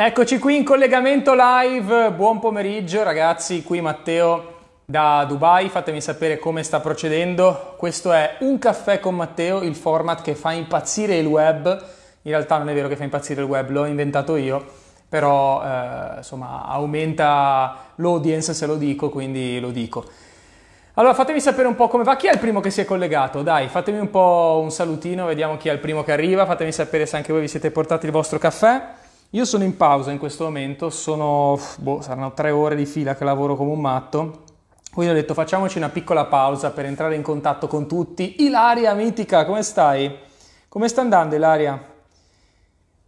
Eccoci qui in collegamento live, buon pomeriggio ragazzi, qui Matteo da Dubai, fatemi sapere come sta procedendo. Questo è Un caffè con Matteo, il format che fa impazzire il web. In realtà non è vero che fa impazzire il web, l'ho inventato io, però eh, insomma aumenta l'audience se lo dico, quindi lo dico. Allora fatemi sapere un po' come va, chi è il primo che si è collegato? Dai, fatemi un po' un salutino, vediamo chi è il primo che arriva, fatemi sapere se anche voi vi siete portati il vostro caffè. Io sono in pausa in questo momento, sono, boh, saranno tre ore di fila che lavoro come un matto. Quindi ho detto facciamoci una piccola pausa per entrare in contatto con tutti. Ilaria mitica, come stai? Come sta andando Ilaria?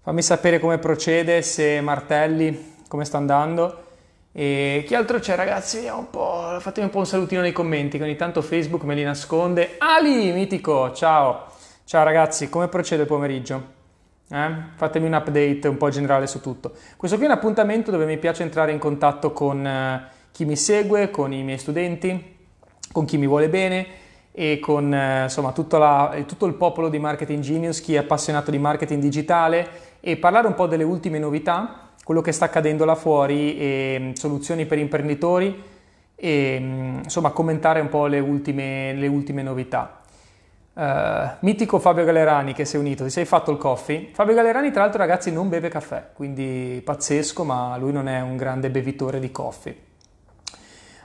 Fammi sapere come procede, se martelli, come sta andando. E chi altro c'è ragazzi? Un po', fatemi un po' un salutino nei commenti che ogni tanto Facebook me li nasconde. Ali, mitico, ciao! Ciao ragazzi, come procede il pomeriggio? Eh? Fatemi un update un po' generale su tutto. Questo qui è un appuntamento dove mi piace entrare in contatto con eh, chi mi segue, con i miei studenti, con chi mi vuole bene e con eh, insomma, la, tutto il popolo di Marketing Genius, chi è appassionato di marketing digitale e parlare un po' delle ultime novità, quello che sta accadendo là fuori e mm, soluzioni per imprenditori e mm, insomma commentare un po' le ultime, le ultime novità. Uh, mitico Fabio Galerani che si è unito, ti sei fatto il coffee. Fabio Galerani, tra l'altro, ragazzi, non beve caffè, quindi pazzesco, ma lui non è un grande bevitore di coffee.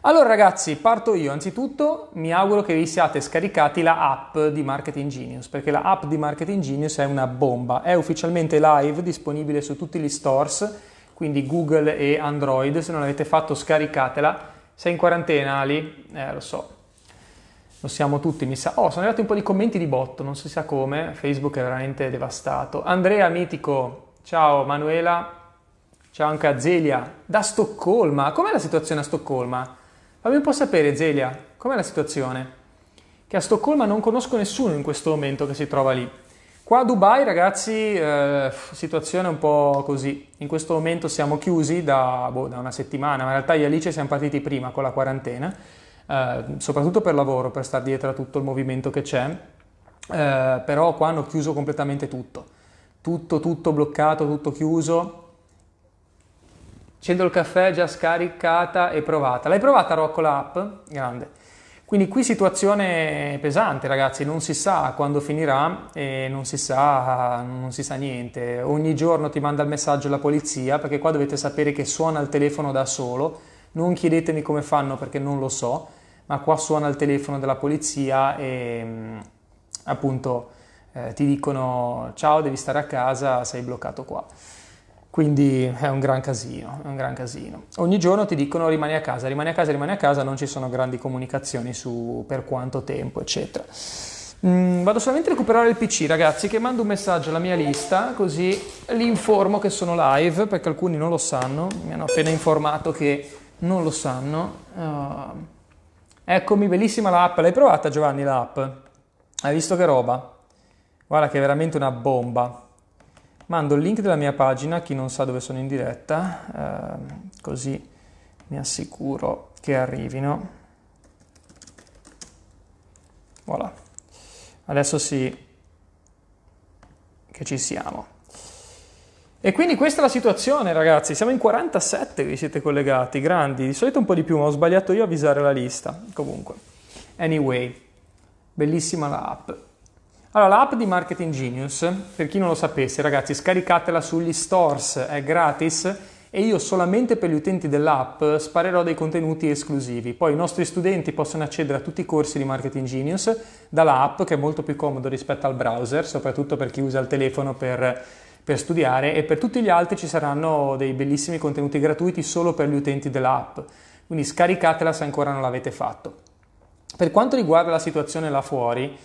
Allora, ragazzi, parto io. Anzitutto, mi auguro che vi siate scaricati la app di Marketing Genius, perché la app di Marketing Genius è una bomba. È ufficialmente live, disponibile su tutti gli stores, quindi Google e Android. Se non l'avete fatto, scaricatela. Sei in quarantena, Ali? Eh, lo so, lo siamo tutti, mi sa. Oh, sono arrivati un po' di commenti di botto, non si sa come, Facebook è veramente devastato. Andrea Mitico, ciao Manuela, ciao anche a Zelia, da Stoccolma. Com'è la situazione a Stoccolma? Fammi un po' sapere Zelia, com'è la situazione? Che a Stoccolma non conosco nessuno in questo momento che si trova lì. Qua a Dubai, ragazzi, eh, situazione un po' così. In questo momento siamo chiusi da, boh, da una settimana, ma in realtà io e Alice siamo partiti prima con la quarantena eh, soprattutto per lavoro, per stare dietro a tutto il movimento che c'è, eh, però qua hanno chiuso completamente tutto, tutto, tutto bloccato, tutto chiuso. Cendo il caffè già scaricata e provata. L'hai provata Rocco l'app? Grande. Quindi qui situazione pesante ragazzi, non si sa quando finirà e non si sa, non si sa niente. Ogni giorno ti manda il messaggio la polizia perché qua dovete sapere che suona il telefono da solo non chiedetemi come fanno perché non lo so, ma qua suona il telefono della polizia e mm, appunto eh, ti dicono ciao, devi stare a casa, sei bloccato qua. Quindi è un gran casino, è un gran casino. Ogni giorno ti dicono rimani a casa, rimani a casa, rimani a casa, non ci sono grandi comunicazioni su per quanto tempo, eccetera. Mm, vado solamente a recuperare il PC, ragazzi, che mando un messaggio alla mia lista, così li informo che sono live, perché alcuni non lo sanno, mi hanno appena informato che non lo sanno. Uh, eccomi, bellissima l'app. L'hai provata Giovanni l'app? Hai visto che roba? Guarda che è veramente una bomba. Mando il link della mia pagina a chi non sa dove sono in diretta, uh, così mi assicuro che arrivino. Voilà. Adesso sì che ci siamo. E quindi questa è la situazione ragazzi, siamo in 47 che vi siete collegati, grandi, di solito un po' di più, ma ho sbagliato io a avvisare la lista, comunque. Anyway, bellissima la app. Allora, l'app di Marketing Genius, per chi non lo sapesse ragazzi, scaricatela sugli stores, è gratis e io solamente per gli utenti dell'app sparerò dei contenuti esclusivi. Poi i nostri studenti possono accedere a tutti i corsi di Marketing Genius dall'app, che è molto più comodo rispetto al browser, soprattutto per chi usa il telefono per per studiare e per tutti gli altri ci saranno dei bellissimi contenuti gratuiti solo per gli utenti dell'app, quindi scaricatela se ancora non l'avete fatto. Per quanto riguarda la situazione là fuori,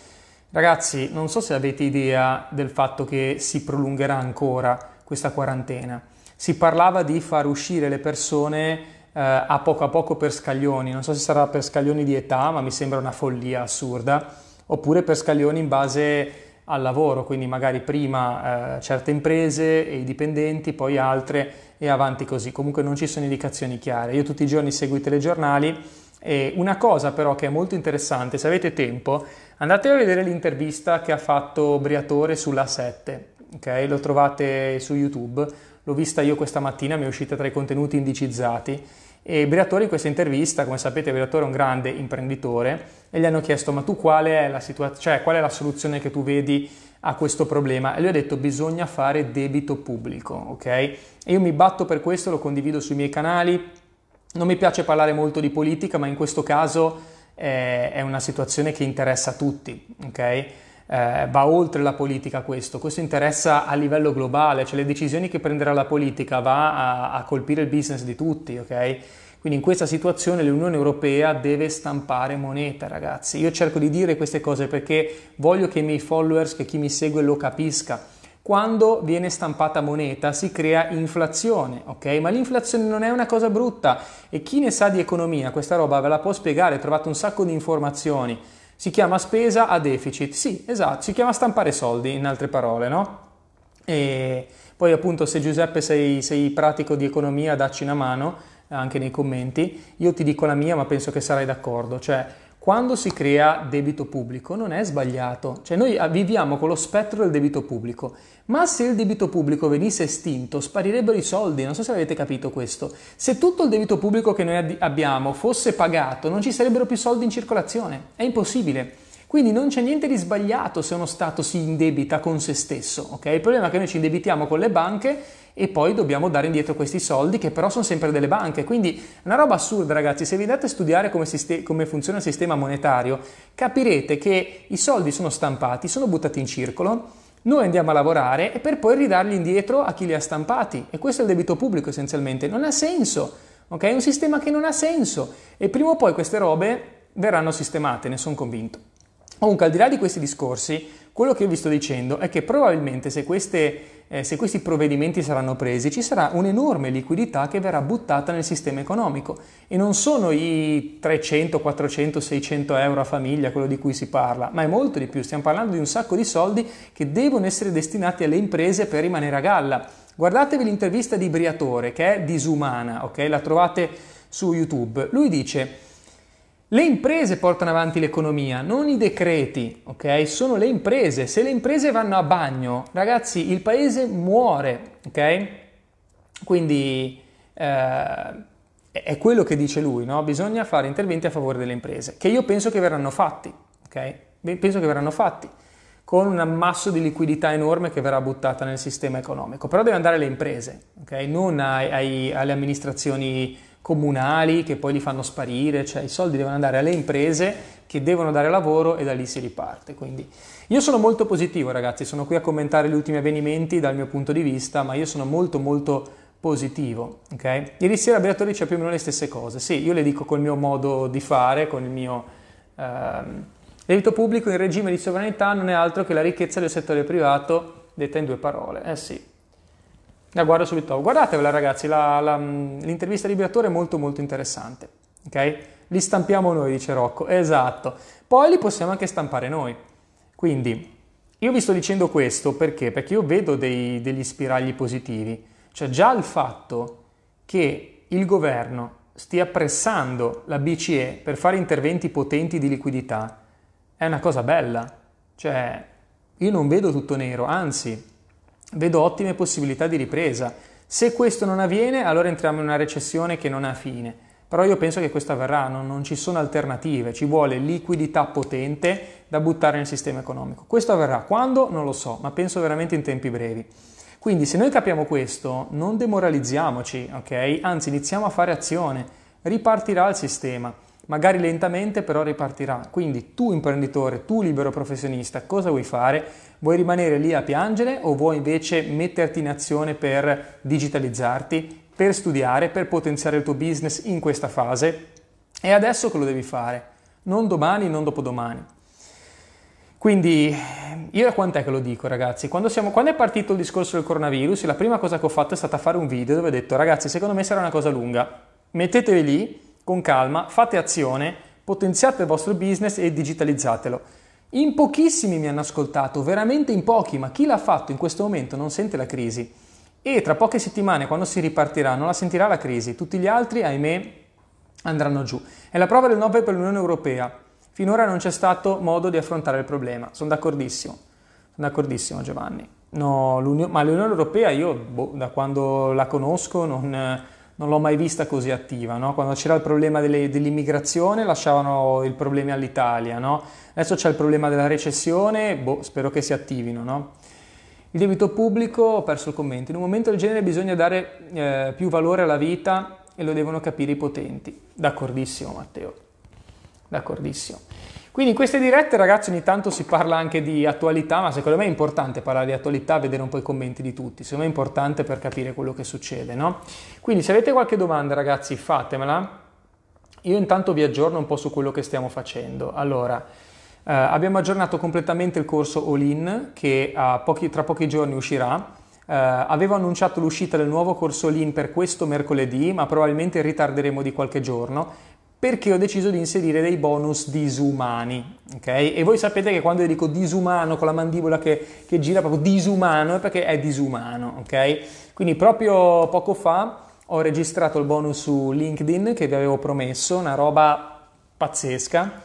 ragazzi, non so se avete idea del fatto che si prolungherà ancora questa quarantena. Si parlava di far uscire le persone eh, a poco a poco per scaglioni, non so se sarà per scaglioni di età, ma mi sembra una follia assurda, oppure per scaglioni in base al lavoro, quindi magari prima eh, certe imprese e i dipendenti, poi altre e avanti così. Comunque non ci sono indicazioni chiare. Io tutti i giorni seguo i telegiornali e una cosa però che è molto interessante, se avete tempo, andate a vedere l'intervista che ha fatto Briatore sulla 7, ok? Lo trovate su YouTube, l'ho vista io questa mattina, mi è uscita tra i contenuti indicizzati e Briatore in questa intervista, come sapete Briatore è un grande imprenditore e gli hanno chiesto ma tu qual è la situazione, cioè qual è la soluzione che tu vedi a questo problema e lui ha detto bisogna fare debito pubblico, ok? E io mi batto per questo, lo condivido sui miei canali, non mi piace parlare molto di politica ma in questo caso eh, è una situazione che interessa a tutti, ok? eh, va oltre la politica questo, questo interessa a livello globale, cioè le decisioni che prenderà la politica va a, a colpire il business di tutti, ok? Quindi in questa situazione l'Unione Europea deve stampare moneta, ragazzi. Io cerco di dire queste cose perché voglio che i miei followers, che chi mi segue lo capisca. Quando viene stampata moneta si crea inflazione, ok? Ma l'inflazione non è una cosa brutta e chi ne sa di economia, questa roba ve la può spiegare, trovate un sacco di informazioni. Si chiama spesa a deficit, sì, esatto, si chiama stampare soldi, in altre parole, no? E poi appunto se Giuseppe sei, sei pratico di economia dacci una mano eh, anche nei commenti, io ti dico la mia ma penso che sarai d'accordo, cioè quando si crea debito pubblico non è sbagliato, cioè noi ah, viviamo con lo spettro del debito pubblico, ma se il debito pubblico venisse estinto sparirebbero i soldi, non so se avete capito questo, se tutto il debito pubblico che noi abbiamo fosse pagato non ci sarebbero più soldi in circolazione, è impossibile. Quindi non c'è niente di sbagliato se uno Stato si indebita con se stesso, ok? Il problema è che noi ci indebitiamo con le banche e poi dobbiamo dare indietro questi soldi che però sono sempre delle banche. Quindi è una roba assurda ragazzi, se vi date a studiare come, siste- come funziona il sistema monetario capirete che i soldi sono stampati, sono buttati in circolo, noi andiamo a lavorare e per poi ridarli indietro a chi li ha stampati e questo è il debito pubblico essenzialmente, non ha senso, ok? È un sistema che non ha senso e prima o poi queste robe verranno sistemate, ne sono convinto. Comunque al di là di questi discorsi, quello che vi sto dicendo è che probabilmente se, queste, eh, se, questi provvedimenti saranno presi ci sarà un'enorme liquidità che verrà buttata nel sistema economico e non sono i 300, 400, 600 euro a famiglia quello di cui si parla, ma è molto di più, stiamo parlando di un sacco di soldi che devono essere destinati alle imprese per rimanere a galla. Guardatevi l'intervista di Briatore che è disumana, ok? La trovate su YouTube. Lui dice... Le imprese portano avanti l'economia, non i decreti, ok? Sono le imprese. Se le imprese vanno a bagno, ragazzi, il paese muore, ok? Quindi eh, è quello che dice lui, no? Bisogna fare interventi a favore delle imprese, che io penso che verranno fatti, ok? Penso che verranno fatti con un ammasso di liquidità enorme che verrà buttata nel sistema economico. Però deve andare alle imprese, ok? Non ai, ai, alle amministrazioni comunali che poi li fanno sparire, cioè i soldi devono andare alle imprese che devono dare lavoro e da lì si riparte. Quindi io sono molto positivo ragazzi, sono qui a commentare gli ultimi avvenimenti dal mio punto di vista, ma io sono molto molto positivo, ok? Ieri sera a Beatrice c'è più o meno le stesse cose, sì, io le dico col mio modo di fare, con il mio... Ehm, Debito pubblico in regime di sovranità non è altro che la ricchezza del settore privato, detta in due parole. Eh sì, la guardo sul Guardatevela ragazzi, la, la, mm, l'intervista di Briatore è molto molto interessante. Ok? Li stampiamo noi, dice Rocco. Esatto. Poi li possiamo anche stampare noi. Quindi, io vi sto dicendo questo perché? Perché io vedo dei, degli spiragli positivi. Cioè già il fatto che il governo stia pressando la BCE per fare interventi potenti di liquidità è una cosa bella. Cioè, io non vedo tutto nero, anzi, vedo ottime possibilità di ripresa. Se questo non avviene, allora entriamo in una recessione che non ha fine. Però io penso che questo avverrà, non, non ci sono alternative, ci vuole liquidità potente da buttare nel sistema economico. Questo avverrà quando? Non lo so, ma penso veramente in tempi brevi. Quindi se noi capiamo questo, non demoralizziamoci, ok? Anzi, iniziamo a fare azione, ripartirà il sistema magari lentamente però ripartirà. Quindi tu imprenditore, tu libero professionista, cosa vuoi fare? Vuoi rimanere lì a piangere o vuoi invece metterti in azione per digitalizzarti, per studiare, per potenziare il tuo business in questa fase? È adesso che lo devi fare, non domani, non dopodomani. Quindi io da quant'è che lo dico ragazzi? Quando, siamo, quando, è partito il discorso del coronavirus, la prima cosa che ho fatto è stata fare un video dove ho detto ragazzi secondo me sarà una cosa lunga, mettetevi lì con calma, fate azione, potenziate il vostro business e digitalizzatelo. In pochissimi mi hanno ascoltato, veramente in pochi, ma chi l'ha fatto in questo momento non sente la crisi. E tra poche settimane, quando si ripartirà, non la sentirà la crisi, tutti gli altri, ahimè, andranno giù. È la prova del 9 per l'Unione Europea. Finora non c'è stato modo di affrontare il problema, sono d'accordissimo, sono d'accordissimo Giovanni. No, ma l'Unione Europea io, boh, da quando la conosco, non non l'ho mai vista così attiva, no? quando c'era il problema delle, dell'immigrazione lasciavano i problemi all'Italia, no? adesso c'è il problema della recessione, boh, spero che si attivino. No? Il debito pubblico, ho perso il commento, in un momento del genere bisogna dare eh, più valore alla vita e lo devono capire i potenti. D'accordissimo Matteo, d'accordissimo. Quindi in queste dirette ragazzi ogni tanto si parla anche di attualità, ma secondo me è importante parlare di attualità, vedere un po' i commenti di tutti, secondo me è importante per capire quello che succede, no? Quindi se avete qualche domanda ragazzi fatemela, io intanto vi aggiorno un po' su quello che stiamo facendo. Allora, eh, abbiamo aggiornato completamente il corso All In che pochi, tra pochi giorni uscirà, Uh, avevo annunciato l'uscita del nuovo corso All In per questo mercoledì, ma probabilmente ritarderemo di qualche giorno perché ho deciso di inserire dei bonus disumani. Ok? E voi sapete che quando io dico disumano con la mandibola che, che gira proprio disumano è perché è disumano. Ok? Quindi proprio poco fa ho registrato il bonus su LinkedIn che vi avevo promesso, una roba pazzesca.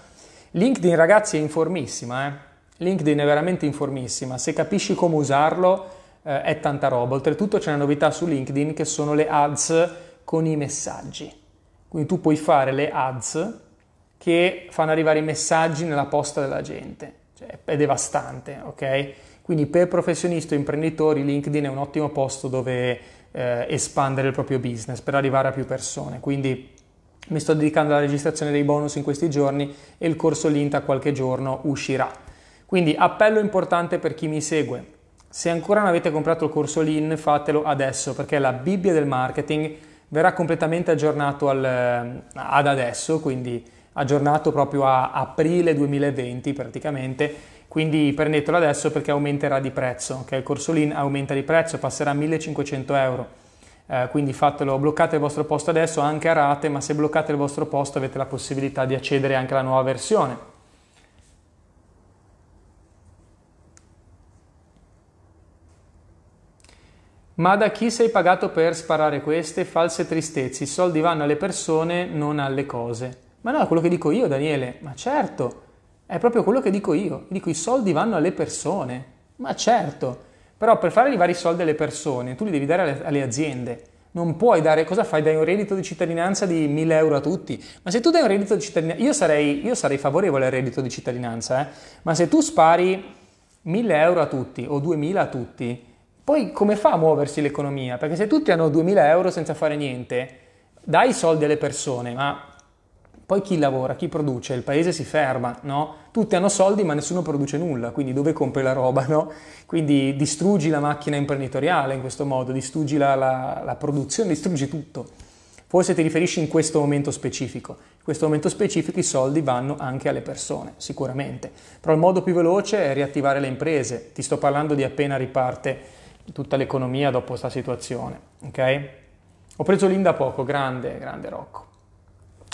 LinkedIn ragazzi è informissima, eh? LinkedIn è veramente informissima, se capisci come usarlo eh, è tanta roba. Oltretutto c'è una novità su LinkedIn che sono le ads con i messaggi. Quindi tu puoi fare le ads che fanno arrivare i messaggi nella posta della gente. Cioè, è devastante, ok? Quindi per professionisti o imprenditori LinkedIn è un ottimo posto dove eh, espandere il proprio business per arrivare a più persone. Quindi mi sto dedicando alla registrazione dei bonus in questi giorni e il corso Linta qualche giorno uscirà. Quindi appello importante per chi mi segue. Se ancora non avete comprato il corso Lean, fatelo adesso perché è la Bibbia del marketing verrà completamente aggiornato al, eh, ad adesso, quindi aggiornato proprio a aprile 2020 praticamente, quindi prendetelo adesso perché aumenterà di prezzo, ok? Il corso Lean aumenta di prezzo, passerà a 1500 euro, eh, quindi fatelo, bloccate il vostro posto adesso anche a rate, ma se bloccate il vostro posto avete la possibilità di accedere anche alla nuova versione. Ma da chi sei pagato per sparare queste false tristezze? I soldi vanno alle persone, non alle cose. Ma no, è quello che dico io, Daniele. Ma certo, è proprio quello che dico io. Dico i soldi vanno alle persone. Ma certo. Però per fare arrivare i soldi alle persone, tu li devi dare alle, alle aziende. Non puoi dare, cosa fai? Dai un reddito di cittadinanza di 1000 euro a tutti. Ma se tu dai un reddito di cittadinanza, io sarei, io sarei favorevole al reddito di cittadinanza, eh? ma se tu spari 1000 euro a tutti o 2000 a tutti, poi come fa a muoversi l'economia? Perché se tutti hanno 2000 euro senza fare niente, dai i soldi alle persone, ma poi chi lavora, chi produce? Il paese si ferma, no? Tutti hanno soldi ma nessuno produce nulla, quindi dove compri la roba, no? Quindi distruggi la macchina imprenditoriale in questo modo, distruggi la, la, la produzione, distruggi tutto. Forse ti riferisci in questo momento specifico. In questo momento specifico i soldi vanno anche alle persone, sicuramente. Però il modo più veloce è riattivare le imprese. Ti sto parlando di appena riparte tutta l'economia dopo questa situazione, ok? Ho preso Linda poco, grande, grande Rocco.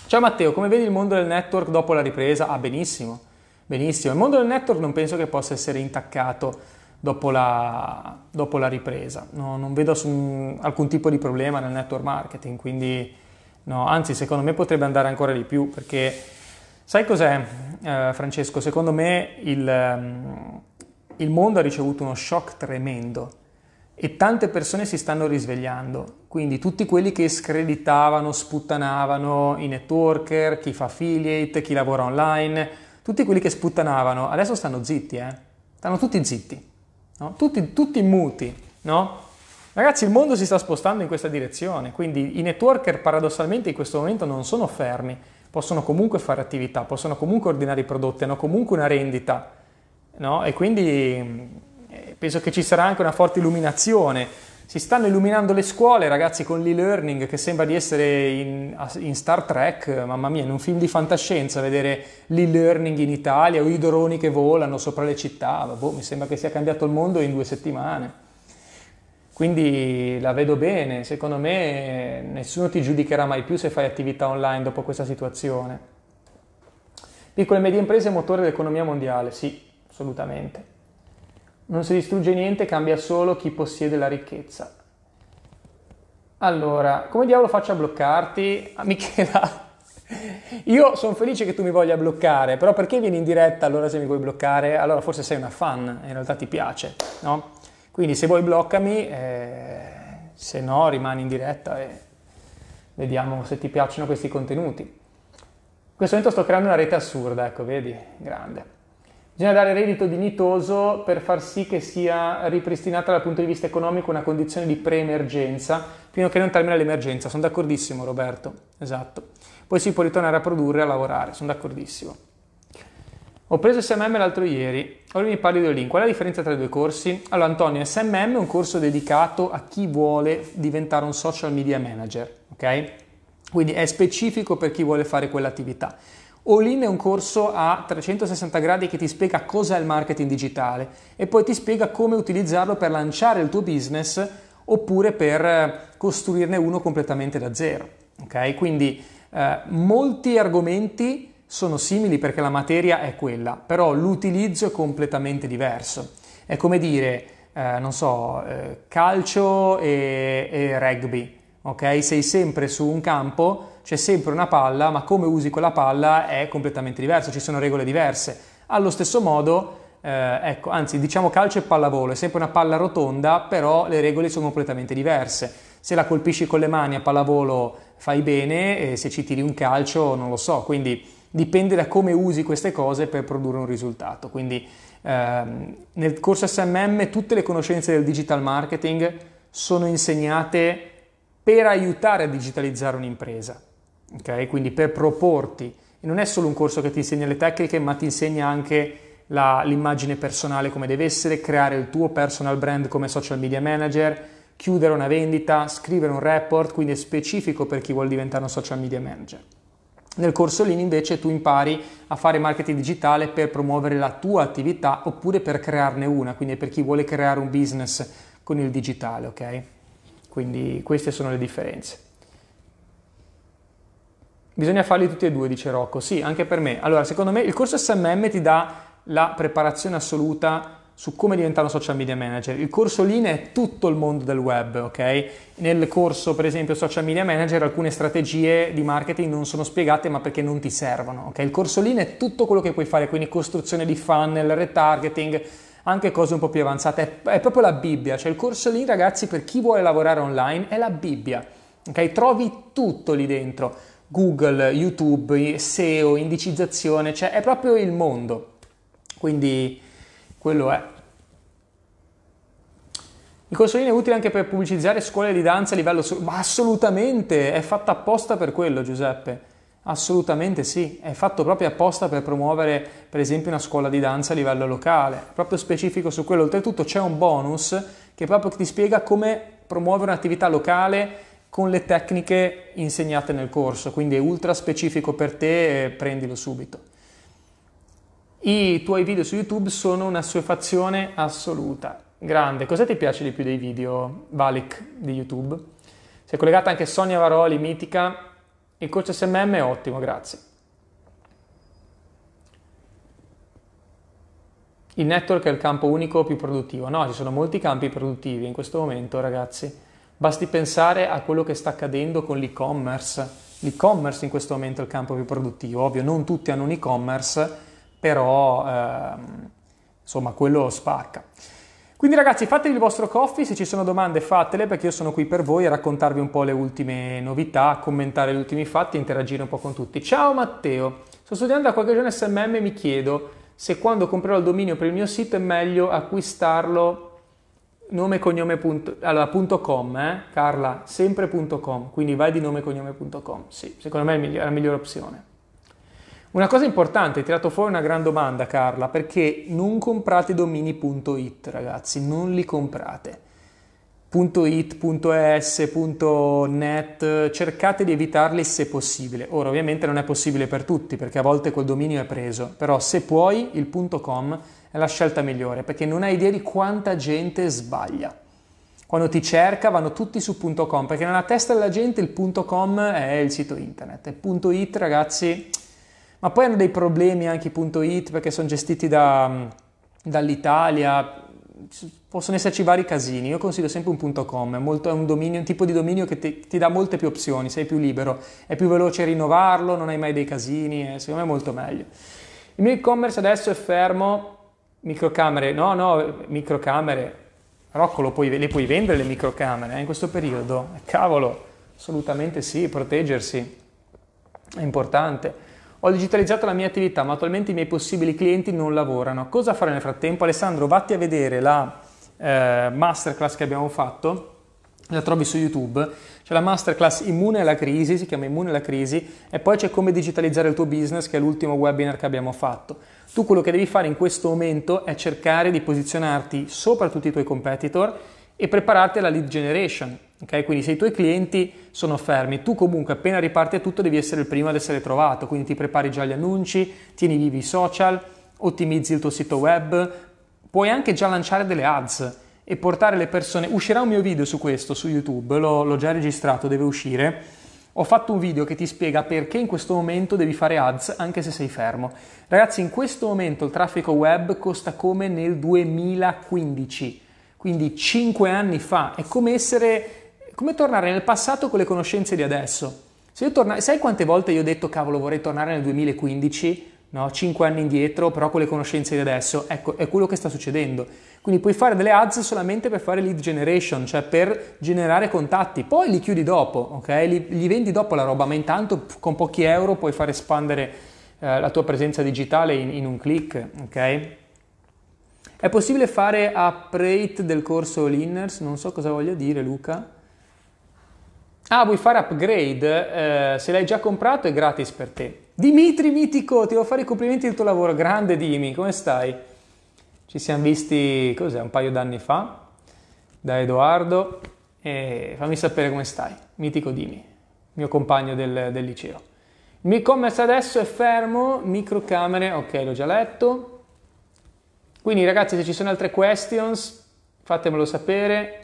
Ciao Matteo, come vedi il mondo del network dopo la ripresa? Ah, benissimo, benissimo. Il mondo del network non penso che possa essere intaccato dopo la, dopo la ripresa. No, non vedo assun, alcun tipo di problema nel network marketing, quindi no, anzi secondo me potrebbe andare ancora di più perché sai cos'è eh, Francesco? Secondo me il, ehm, il mondo ha ricevuto uno shock tremendo e tante persone si stanno risvegliando, quindi tutti quelli che screditavano, sputtanavano i networker, chi fa affiliate, chi lavora online, tutti quelli che sputtanavano, adesso stanno zitti, eh? stanno tutti zitti, no? tutti, tutti muti, no? Ragazzi, il mondo si sta spostando in questa direzione, quindi i networker paradossalmente in questo momento non sono fermi, possono comunque fare attività, possono comunque ordinare i prodotti, hanno comunque una rendita, no? E quindi eh, penso che ci sarà anche una forte illuminazione. Si stanno illuminando le scuole, ragazzi, con l'e-learning che sembra di essere in, in Star Trek, mamma mia, in un film di fantascienza vedere l'e-learning in Italia o i droni che volano sopra le città. Boh, mi sembra che sia cambiato il mondo in due settimane. Quindi la vedo bene, secondo me eh, nessuno ti giudicherà mai più se fai attività online dopo questa situazione. Piccole e medie imprese, motore dell'economia mondiale, sì, assolutamente. Non si distrugge niente, cambia solo chi possiede la ricchezza. Allora, come diavolo faccio a bloccarti? Ah, Michela, io sono felice che tu mi voglia bloccare, però perché vieni in diretta allora se mi vuoi bloccare? Allora forse sei una fan, in realtà ti piace, no? Quindi se vuoi bloccami, eh, se no rimani in diretta e vediamo se ti piacciono questi contenuti. In questo momento sto creando una rete assurda, ecco, vedi? Grande. Bisogna dare reddito dignitoso per far sì che sia ripristinata dal punto di vista economico una condizione di pre-emergenza, fino a che non termina l'emergenza. Sono d'accordissimo Roberto, esatto. Poi si può ritornare a produrre e a lavorare, sono d'accordissimo. Ho preso SMM l'altro ieri, ora mi parli di Olin. Qual è la differenza tra i due corsi? Allora Antonio, SMM è un corso dedicato a chi vuole diventare un social media manager, ok? Quindi è specifico per chi vuole fare quell'attività. All In è un corso a 360 gradi che ti spiega cos'è il marketing digitale e poi ti spiega come utilizzarlo per lanciare il tuo business oppure per eh, costruirne uno completamente da zero. Ok, Quindi eh, molti argomenti sono simili perché la materia è quella, però l'utilizzo è completamente diverso. È come dire, eh, non so, eh, calcio e, e rugby. Okay? Sei sempre su un campo c'è sempre una palla, ma come usi quella palla è completamente diverso, ci sono regole diverse. Allo stesso modo, eh, ecco, anzi diciamo calcio e pallavolo, è sempre una palla rotonda, però le regole sono completamente diverse. Se la colpisci con le mani a pallavolo fai bene, e se ci tiri un calcio non lo so, quindi dipende da come usi queste cose per produrre un risultato. Quindi ehm, nel corso SMM tutte le conoscenze del digital marketing sono insegnate per aiutare a digitalizzare un'impresa ok? Quindi per proporti. E non è solo un corso che ti insegna le tecniche, ma ti insegna anche la, l'immagine personale come deve essere, creare il tuo personal brand come social media manager, chiudere una vendita, scrivere un report, quindi è specifico per chi vuole diventare un social media manager. Nel corso Lean invece tu impari a fare marketing digitale per promuovere la tua attività oppure per crearne una, quindi è per chi vuole creare un business con il digitale, ok? Quindi queste sono le differenze. Bisogna farli tutti e due, dice Rocco. Sì, anche per me. Allora, secondo me il corso SMM ti dà la preparazione assoluta su come diventare un social media manager. Il corso Lean è tutto il mondo del web, ok? Nel corso, per esempio, social media manager, alcune strategie di marketing non sono spiegate, ma perché non ti servono, ok? Il corso Lean è tutto quello che puoi fare, quindi costruzione di funnel, retargeting, anche cose un po' più avanzate. È, proprio la Bibbia, cioè il corso Lean, ragazzi, per chi vuole lavorare online, è la Bibbia, ok? Trovi tutto lì dentro Google, YouTube, SEO, indicizzazione, cioè è proprio il mondo. Quindi quello è. Il consolino è utile anche per pubblicizzare scuole di danza a livello... So- ma assolutamente, è fatto apposta per quello Giuseppe. Assolutamente sì, è fatto proprio apposta per promuovere per esempio una scuola di danza a livello locale, proprio specifico su quello. Oltretutto c'è un bonus che proprio ti spiega come promuovere un'attività locale con le tecniche insegnate nel corso, quindi è ultra specifico per te, prendilo subito. I tuoi video su YouTube sono una suefazione assoluta. Grande, cosa ti piace di più dei video Valik, di YouTube? Si è collegata anche Sonia Varoli, mitica. Il coach SMM è ottimo, grazie. Il network è il campo unico più produttivo. No, ci sono molti campi produttivi in questo momento, ragazzi. Basti pensare a quello che sta accadendo con l'e-commerce. L'e-commerce in questo momento è il campo più produttivo, ovvio non tutti hanno un e-commerce, però ehm, insomma quello spacca. Quindi ragazzi fatevi il vostro coffee, se ci sono domande fatele perché io sono qui per voi a raccontarvi un po' le ultime novità, commentare gli ultimi fatti interagire un po' con tutti. Ciao Matteo, sto studiando da qualche giorno SMM e mi chiedo se quando comprerò il dominio per il mio sito è meglio acquistarlo nome e cognome punto, allora, punto com, eh? Carla, sempre.com, quindi vai di nome e cognome.com, sì, secondo me è migli- la migliore opzione. Una cosa importante, hai tirato fuori una gran domanda Carla, perché non comprate domini.it ragazzi, non li comprate. .it, .net, cercate di evitarli se possibile. Ora ovviamente non è possibile per tutti perché a volte quel dominio è preso, però se puoi il .com è la scelta migliore perché non hai idea di quanta gente sbaglia. Quando ti cerca vanno tutti su .com perché nella testa della gente il .com è il sito internet e .it ragazzi, ma poi hanno dei problemi anche i .it perché sono gestiti da, dall'Italia, possono esserci vari casini, io consiglio sempre un .com, è, molto, è un, dominio, un, tipo di dominio che ti, ti, dà molte più opzioni, sei più libero, è più veloce rinnovarlo, non hai mai dei casini, eh, secondo me è molto meglio. Il mio e-commerce adesso è fermo Microcamere, no, no, microcamere. Rocco, puoi, le puoi vendere le microcamere eh, in questo periodo? Cavolo, assolutamente sì, proteggersi è importante. Ho digitalizzato la mia attività, ma attualmente i miei possibili clienti non lavorano. Cosa fare nel frattempo? Alessandro, vatti a vedere la eh, masterclass che abbiamo fatto, la trovi su YouTube. C'è la masterclass Immune alla crisi, si chiama Immune alla crisi, e poi c'è come digitalizzare il tuo business, che è l'ultimo webinar che abbiamo fatto. Tu quello che devi fare in questo momento è cercare di posizionarti sopra tutti i tuoi competitor e prepararti alla lead generation. Okay? Quindi se i tuoi clienti sono fermi, tu comunque appena riparte tutto devi essere il primo ad essere trovato, quindi ti prepari già gli annunci, tieni vivi i social, ottimizzi il tuo sito web, puoi anche già lanciare delle ads e portare le persone. Uscirà un mio video su questo su YouTube, l'ho, l'ho già registrato, deve uscire ho fatto un video che ti spiega perché in questo momento devi fare ads anche se sei fermo. Ragazzi, in questo momento il traffico web costa come nel 2015, quindi 5 anni fa. È come essere come tornare nel passato con le conoscenze di adesso. Se torna, sai quante volte io ho detto cavolo, vorrei tornare nel 2015? no? 5 anni indietro, però con le conoscenze di adesso. Ecco, è quello che sta succedendo. Quindi puoi fare delle ads solamente per fare lead generation, cioè per generare contatti, poi li chiudi dopo, ok? Li, li vendi dopo la roba, ma intanto con pochi euro puoi far espandere eh, la tua presenza digitale in, in un click, ok? È possibile fare upgrade del corso Linners? Non so cosa voglia dire Luca. Ah, vuoi fare upgrade? Eh, se l'hai già comprato è gratis per te. Dimitri Mitico, ti devo fare i complimenti del tuo lavoro, grande Dimi, come stai? Ci siamo visti, cos'è, un paio d'anni fa, da Edoardo, e fammi sapere come stai, Mitico Dimi, mio compagno del, del liceo. Il mio e-commerce adesso è fermo, microcamere, ok, l'ho già letto. Quindi ragazzi, se ci sono altre questions, fatemelo sapere.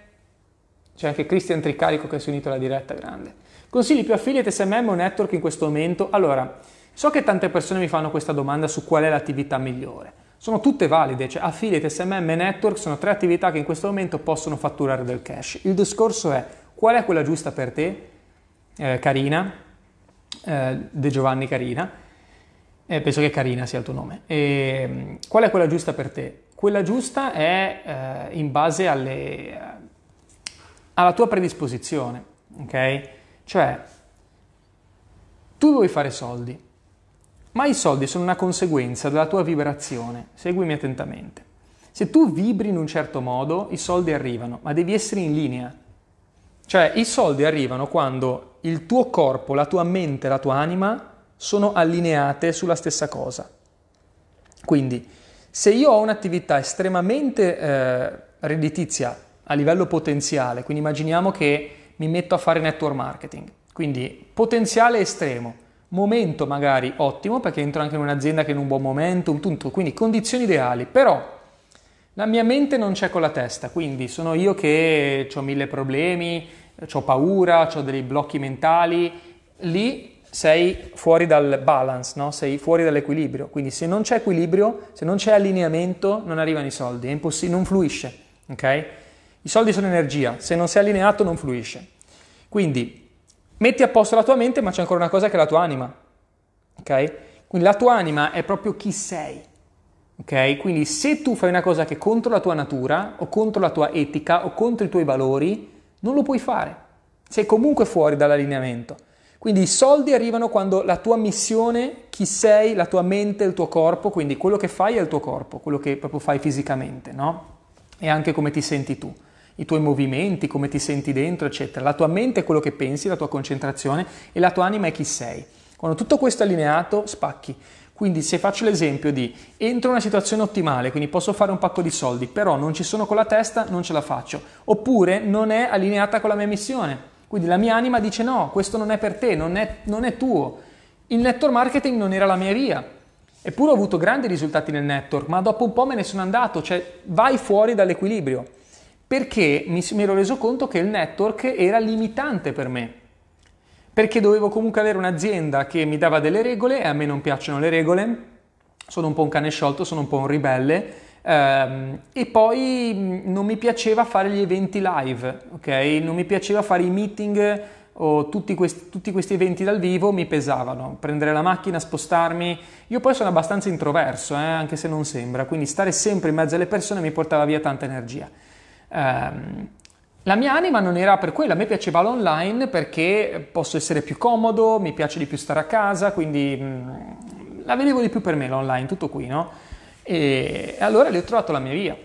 C'è anche Cristian Tricarico che si è unito alla diretta, grande. Consigli più affiliate, SMM o network in questo momento? Allora, So che tante persone mi fanno questa domanda su qual è l'attività migliore. Sono tutte valide, cioè affiliate, SMM e network sono tre attività che in questo momento possono fatturare del cash. Il discorso è qual è quella giusta per te, eh, Carina, eh, De Giovanni Carina, eh, penso che Carina sia il tuo nome. E, mm, qual è quella giusta per te? Quella giusta è eh, in base alle, eh, alla tua predisposizione, ok? Cioè, tu vuoi fare soldi, ma i soldi sono una conseguenza della tua vibrazione. Seguimi attentamente. Se tu vibri in un certo modo, i soldi arrivano, ma devi essere in linea. Cioè, i soldi arrivano quando il tuo corpo, la tua mente, la tua anima sono allineate sulla stessa cosa. Quindi, se io ho un'attività estremamente eh, redditizia a livello potenziale, quindi immaginiamo che mi metto a fare network marketing, quindi potenziale estremo, momento magari ottimo perché entro anche in un'azienda che è in un buon momento, un tutto, quindi condizioni ideali, però la mia mente non c'è con la testa, quindi sono io che ho mille problemi, ho paura, ho dei blocchi mentali, lì sei fuori dal balance, no? sei fuori dall'equilibrio, quindi se non c'è equilibrio, se non c'è allineamento, non arrivano i soldi, imposs- non fluisce, ok? I soldi sono energia, se non sei allineato non fluisce. Quindi Metti a posto la tua mente, ma c'è ancora una cosa che è la tua anima. Ok? Quindi la tua anima è proprio chi sei. Ok? Quindi se tu fai una cosa che è contro la tua natura, o contro la tua etica, o contro i tuoi valori, non lo puoi fare. Sei comunque fuori dall'allineamento. Quindi i soldi arrivano quando la tua missione, chi sei, la tua mente, il tuo corpo, quindi quello che fai è il tuo corpo, quello che proprio fai fisicamente, no? E anche come ti senti tu i tuoi movimenti, come ti senti dentro, eccetera. La tua mente è quello che pensi, la tua concentrazione e la tua anima è chi sei. Quando tutto questo è allineato, spacchi. Quindi se faccio l'esempio di entro in una situazione ottimale, quindi posso fare un pacco di soldi, però non ci sono con la testa, non ce la faccio. Oppure non è allineata con la mia missione. Quindi la mia anima dice no, questo non è per te, non è, non è tuo. Il network marketing non era la mia via. Eppure ho avuto grandi risultati nel network, ma dopo un po' me ne sono andato, cioè vai fuori dall'equilibrio perché mi, mi ero reso conto che il network era limitante per me, perché dovevo comunque avere un'azienda che mi dava delle regole e a me non piacciono le regole, sono un po' un cane sciolto, sono un po' un ribelle ehm, e poi non mi piaceva fare gli eventi live, ok? Non mi piaceva fare i meeting o tutti questi, tutti questi, eventi dal vivo mi pesavano, prendere la macchina, spostarmi. Io poi sono abbastanza introverso, eh, anche se non sembra, quindi stare sempre in mezzo alle persone mi portava via tanta energia. Um, la mia anima non era per quella, a me piaceva l'online perché posso essere più comodo, mi piace di più stare a casa, quindi mh, mm, la vedevo di più per me l'online, tutto qui, no? E allora lì ho trovato la mia via.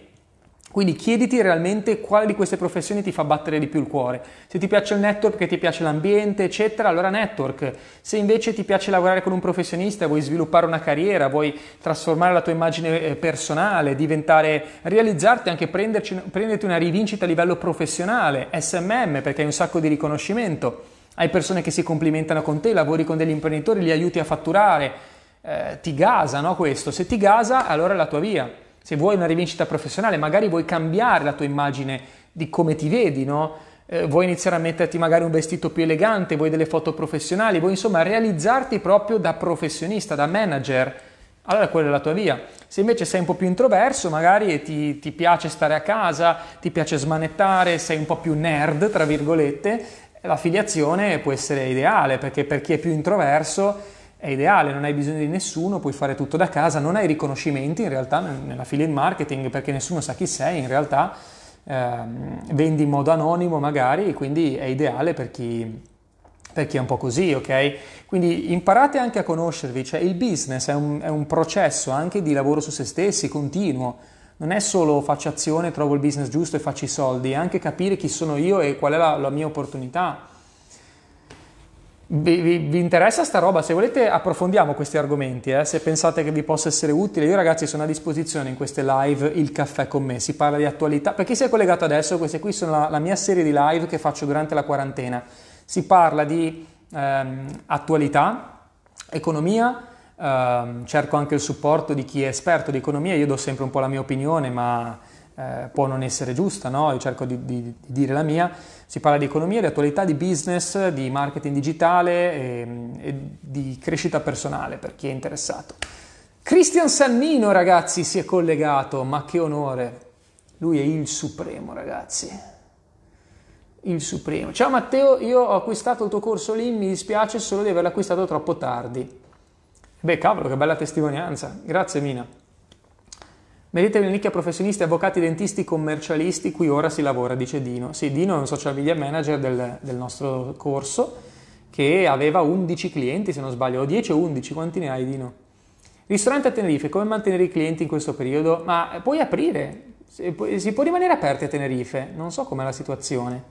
Quindi chiediti realmente quale di queste professioni ti fa battere di più il cuore. Se ti piace il network, che ti piace l'ambiente, eccetera, allora network. Se invece ti piace lavorare con un professionista, vuoi sviluppare una carriera, vuoi trasformare la tua immagine eh, personale, diventare, realizzarti, anche prenderci, prenderti una rivincita a livello professionale, SMM, perché hai un sacco di riconoscimento. Hai persone che si complimentano con te, lavori con degli imprenditori, li aiuti a fatturare, eh, ti gasa no, questo. Se ti gasa, allora è la tua via se vuoi una rivincita professionale, magari vuoi cambiare la tua immagine di come ti vedi, no? eh, vuoi iniziare a metterti magari un vestito più elegante, vuoi delle foto professionali, vuoi insomma realizzarti proprio da professionista, da manager, allora quella è la tua via. Se invece sei un po' più introverso, magari ti, ti piace stare a casa, ti piace smanettare, sei un po' più nerd, tra virgolette, l'affiliazione può essere ideale perché per chi è più introverso è ideale, non hai bisogno di nessuno, puoi fare tutto da casa, non hai riconoscimenti in realtà nella nell'affiliate marketing perché nessuno sa chi sei, in realtà eh, vendi in modo anonimo magari e quindi è ideale per chi, per chi, è un po' così, ok? Quindi imparate anche a conoscervi, cioè il business è un, è un processo anche di lavoro su se stessi, continuo, non è solo faccio azione, trovo il business giusto e faccio i soldi, è anche capire chi sono io e qual è la, la mia opportunità vi, vi, vi, interessa sta roba? Se volete approfondiamo questi argomenti, eh? se pensate che vi possa essere utile. Io ragazzi sono a disposizione in queste live Il caffè con me, si parla di attualità. Per chi si è collegato adesso, queste qui sono la, la mia serie di live che faccio durante la quarantena. Si parla di ehm, attualità, economia, ehm, cerco anche il supporto di chi è esperto di economia, io do sempre un po' la mia opinione, ma eh, può non essere giusta, no? io cerco di, di, di, dire la mia, si parla di economia, di attualità, di business, di marketing digitale e, ehm, e di crescita personale per chi è interessato. Cristian Sannino ragazzi si è collegato, ma che onore, lui è il supremo ragazzi il Supremo. Ciao Matteo, io ho acquistato il tuo corso lì, mi dispiace solo di averlo acquistato troppo tardi. Beh, cavolo, che bella testimonianza. Grazie Mina. Mettetevi in nicchia professionisti, avvocati, dentisti, commercialisti, qui ora si lavora, dice Dino. Sì, Dino è un social media manager del, del nostro corso che aveva 11 clienti, se non sbaglio, o 10 o 11, quanti ne hai Dino? Ristorante a Tenerife, come mantenere i clienti in questo periodo? Ma puoi aprire, si può rimanere aperti a Tenerife, non so com'è la situazione.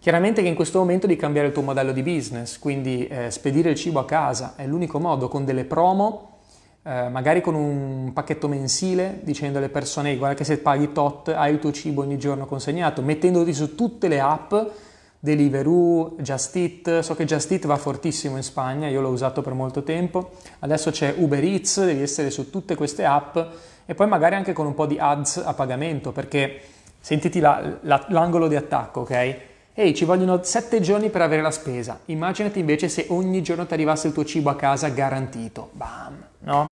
Chiaramente che in questo momento devi cambiare il tuo modello di business, quindi eh, spedire il cibo a casa è l'unico modo con delle promo eh, magari con un pacchetto mensile dicendo alle persone guarda che se paghi tot hai il tuo cibo ogni giorno consegnato, mettendoti su tutte le app, Deliveroo, Just Eat, so che Just Eat va fortissimo in Spagna, io l'ho usato per molto tempo, adesso c'è Uber Eats, devi essere su tutte queste app e poi magari anche con un po' di ads a pagamento perché sentiti la, la, l'angolo di attacco, ok? Ehi, ci vogliono sette giorni per avere la spesa. Immaginati invece se ogni giorno ti arrivasse il tuo cibo a casa garantito. Bam! no?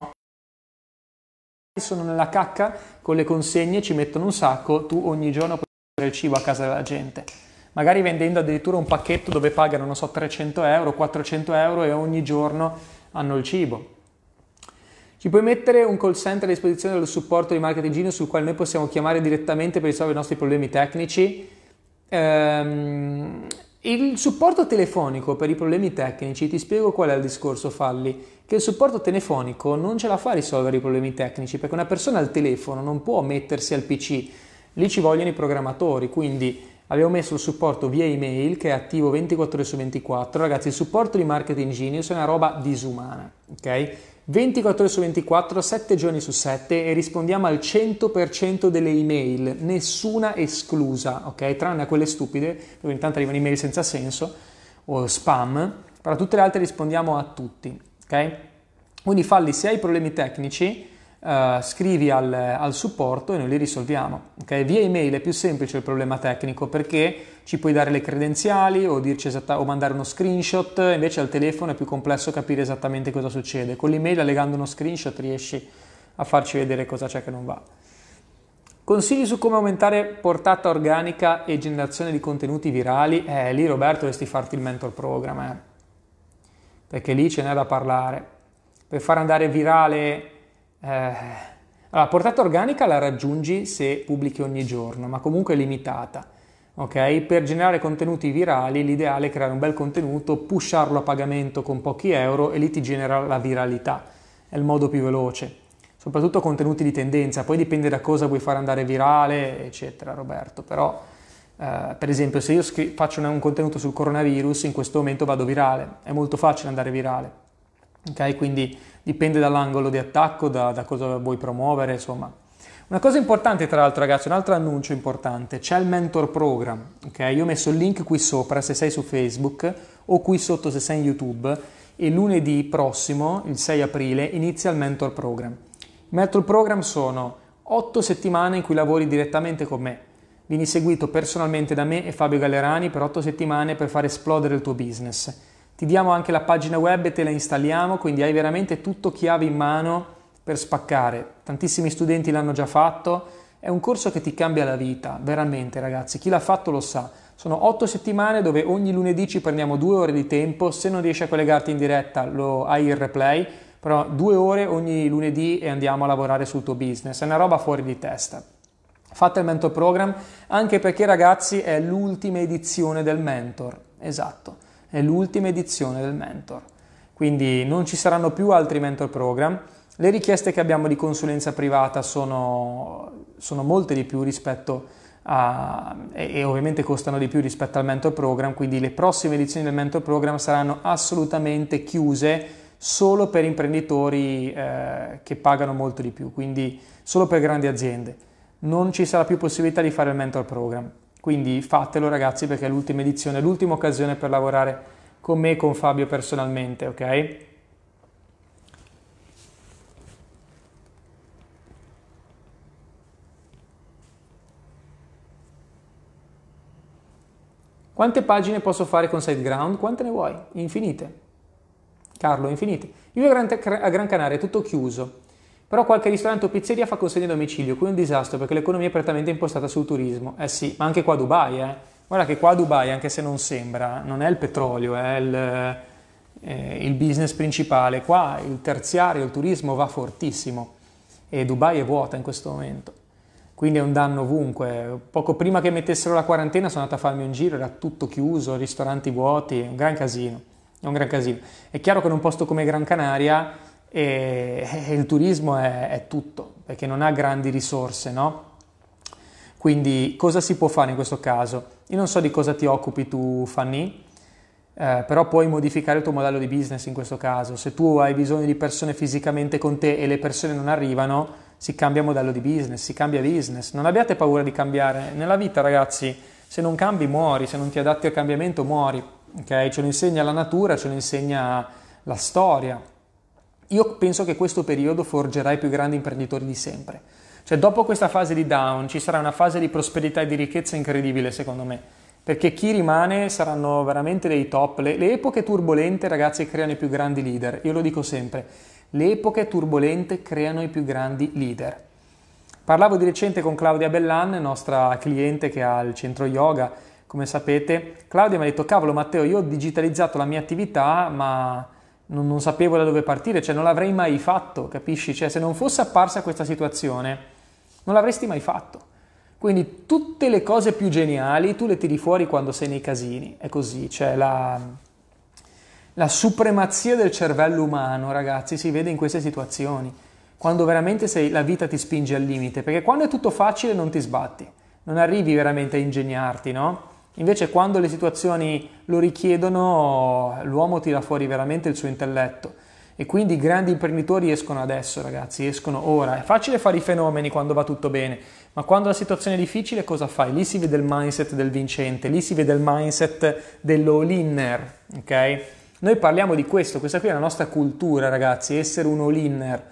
Sono nella cacca con le consegne, ci mettono un sacco, tu ogni giorno puoi portare il cibo a casa della gente. Magari vendendo addirittura un pacchetto dove pagano, non so, 300 euro, 400 euro e ogni giorno hanno il cibo. Ci puoi mettere un call center a disposizione dello supporto di Marketing Genius sul quale noi possiamo chiamare direttamente per risolvere i nostri problemi tecnici? Ehm, il supporto telefonico per i problemi tecnici, ti spiego qual è il discorso Falli, che il supporto telefonico non ce la fa a risolvere i problemi tecnici perché una persona al telefono non può mettersi al PC, lì ci vogliono i programmatori, quindi abbiamo messo il supporto via email che è attivo 24 ore su 24, ragazzi il supporto di marketing genius è una roba disumana, ok? 24 ore su 24, 7 giorni su 7 e rispondiamo al 100% delle email, nessuna esclusa, ok? Tranne a quelle stupide, perché intanto arrivano email senza senso o spam, però tutte le altre rispondiamo a tutti, ok? Quindi falli se hai problemi tecnici, eh, scrivi al, al, supporto e noi li risolviamo. Okay? Via email è più semplice il problema tecnico perché ci puoi dare le credenziali o, esatta- o, mandare uno screenshot, invece al telefono è più complesso capire esattamente cosa succede. Con l'email allegando uno screenshot riesci a farci vedere cosa c'è che non va. Consigli su come aumentare portata organica e generazione di contenuti virali? Eh, lì Roberto dovresti farti il mentor program, eh. perché lì ce n'è da parlare. Per far andare virale eh, allora, portata organica la raggiungi se pubblichi ogni giorno, ma comunque è limitata. Okay? Per generare contenuti virali l'ideale è creare un bel contenuto, pusharlo a pagamento con pochi euro e lì ti genera la viralità. È il modo più veloce. Soprattutto contenuti di tendenza, poi dipende da cosa vuoi far andare virale, eccetera, Roberto. Però, eh, per esempio, se io scri- faccio un contenuto sul coronavirus, in questo momento vado virale. È molto facile andare virale ok? Quindi dipende dall'angolo di attacco, da, da, cosa vuoi promuovere, insomma. Una cosa importante tra l'altro ragazzi, un altro annuncio importante, c'è il Mentor Program, ok? Io ho messo il link qui sopra se sei su Facebook o qui sotto se sei in YouTube e lunedì prossimo, il 6 aprile, inizia il Mentor Program. Il Mentor Program sono 8 settimane in cui lavori direttamente con me. Vieni seguito personalmente da me e Fabio Gallerani per 8 settimane per far esplodere il tuo business ti diamo anche la pagina web e te la installiamo, quindi hai veramente tutto chiave in mano per spaccare. Tantissimi studenti l'hanno già fatto. È un corso che ti cambia la vita, veramente ragazzi. Chi l'ha fatto lo sa. Sono otto settimane dove ogni lunedì ci prendiamo due ore di tempo. Se non riesci a collegarti in diretta, lo hai il replay. Però due ore ogni lunedì e andiamo a lavorare sul tuo business. È una roba fuori di testa. Fate il mentor program anche perché ragazzi è l'ultima edizione del mentor. Esatto è l'ultima edizione del mentor. Quindi non ci saranno più altri mentor program. Le richieste che abbiamo di consulenza privata sono, sono molte di più rispetto a, e, e ovviamente costano di più rispetto al mentor program, quindi le prossime edizioni del mentor program saranno assolutamente chiuse solo per imprenditori eh, che pagano molto di più, quindi solo per grandi aziende. Non ci sarà più possibilità di fare il mentor program. Quindi fatelo ragazzi perché è l'ultima edizione, l'ultima occasione per lavorare con me e con Fabio personalmente, ok? Quante pagine posso fare con SiteGround? Quante ne vuoi? Infinite. Carlo, infinite. Io a Gran, a Canaria è tutto chiuso, però qualche ristorante o pizzeria fa consegne a domicilio, qui è un disastro perché l'economia è prettamente impostata sul turismo. Eh sì, ma anche qua a Dubai, eh. Guarda che qua a Dubai, anche se non sembra, non è il petrolio, è il, eh, il business principale. Qua il terziario, il turismo va fortissimo e Dubai è vuota in questo momento. Quindi è un danno ovunque. Poco prima che mettessero la quarantena sono andata a farmi un giro, era tutto chiuso, ristoranti vuoti, è un gran casino. È un gran casino. È chiaro che in un posto come Gran Canaria e, e il turismo è, è, tutto, perché non ha grandi risorse, no? Quindi cosa si può fare in questo caso? Io non so di cosa ti occupi tu, Fanny, eh, però puoi modificare il tuo modello di business in questo caso. Se tu hai bisogno di persone fisicamente con te e le persone non arrivano, si cambia modello di business, si cambia business. Non abbiate paura di cambiare. Nella vita, ragazzi, se non cambi muori, se non ti adatti al cambiamento muori. Okay? Ce lo insegna la natura, ce lo insegna la storia io penso che questo periodo forgerà i più grandi imprenditori di sempre. Cioè dopo questa fase di down ci sarà una fase di prosperità e di ricchezza incredibile secondo me, perché chi rimane saranno veramente dei top. Le, le epoche turbolente ragazzi creano i più grandi leader, io lo dico sempre, le epoche turbolente creano i più grandi leader. Parlavo di recente con Claudia Bellan, nostra cliente che ha il centro yoga, come sapete. Claudia mi ha detto, cavolo Matteo, io ho digitalizzato la mia attività, ma non, non, sapevo da dove partire, cioè non l'avrei mai fatto, capisci? Cioè se non fosse apparsa questa situazione, non l'avresti mai fatto. Quindi tutte le cose più geniali tu le tiri fuori quando sei nei casini, è così, cioè la, la supremazia del cervello umano, ragazzi, si vede in queste situazioni, quando veramente sei, la vita ti spinge al limite, perché quando è tutto facile non ti sbatti, non arrivi veramente a ingegnarti, no? Invece quando le situazioni lo richiedono, l'uomo tira fuori veramente il suo intelletto. E quindi i grandi imprenditori escono adesso, ragazzi, escono ora. È facile fare i fenomeni quando va tutto bene, ma quando la situazione è difficile cosa fai? Lì si vede il mindset del vincente, lì si vede il mindset dell'all-inner, ok? Noi parliamo di questo, questa qui è la nostra cultura, ragazzi, essere un all-inner.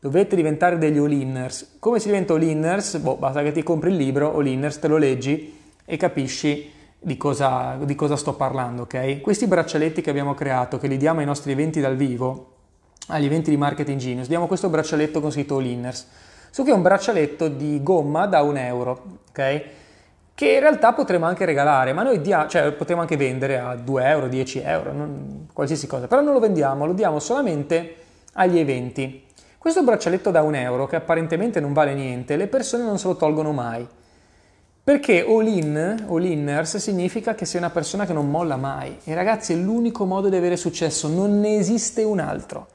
Dovete diventare degli all-inners. Come si diventa all-inners? Boh, basta che ti compri il libro, all-inners, te lo leggi e capisci di cosa, di cosa sto parlando, ok? Questi braccialetti che abbiamo creato, che li diamo ai nostri eventi dal vivo, agli eventi di marketing genius, diamo questo braccialetto con scritto Linners. su che è un braccialetto di gomma da un euro, ok? Che in realtà potremmo anche regalare, ma noi dia- cioè, potremmo anche vendere a 2 euro, 10 euro, non, qualsiasi cosa, però non lo vendiamo, lo diamo solamente agli eventi. Questo braccialetto da un euro, che apparentemente non vale niente, le persone non se lo tolgono mai. Perché all-in, all-inners, significa che sei una persona che non molla mai. E ragazzi, è l'unico modo di avere successo, non ne esiste un altro.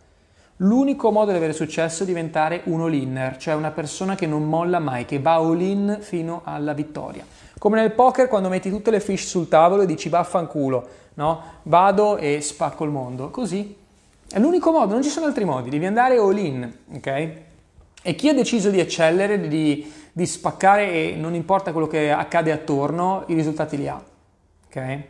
L'unico modo di avere successo è diventare un all-inner, cioè una persona che non molla mai, che va all-in fino alla vittoria. Come nel poker quando metti tutte le fish sul tavolo e dici vaffanculo, no? Vado e spacco il mondo. Così. È l'unico modo, non ci sono altri modi, devi andare all-in, ok? E chi ha deciso di eccellere, di di spaccare e non importa quello che accade attorno, i risultati li ha. Okay?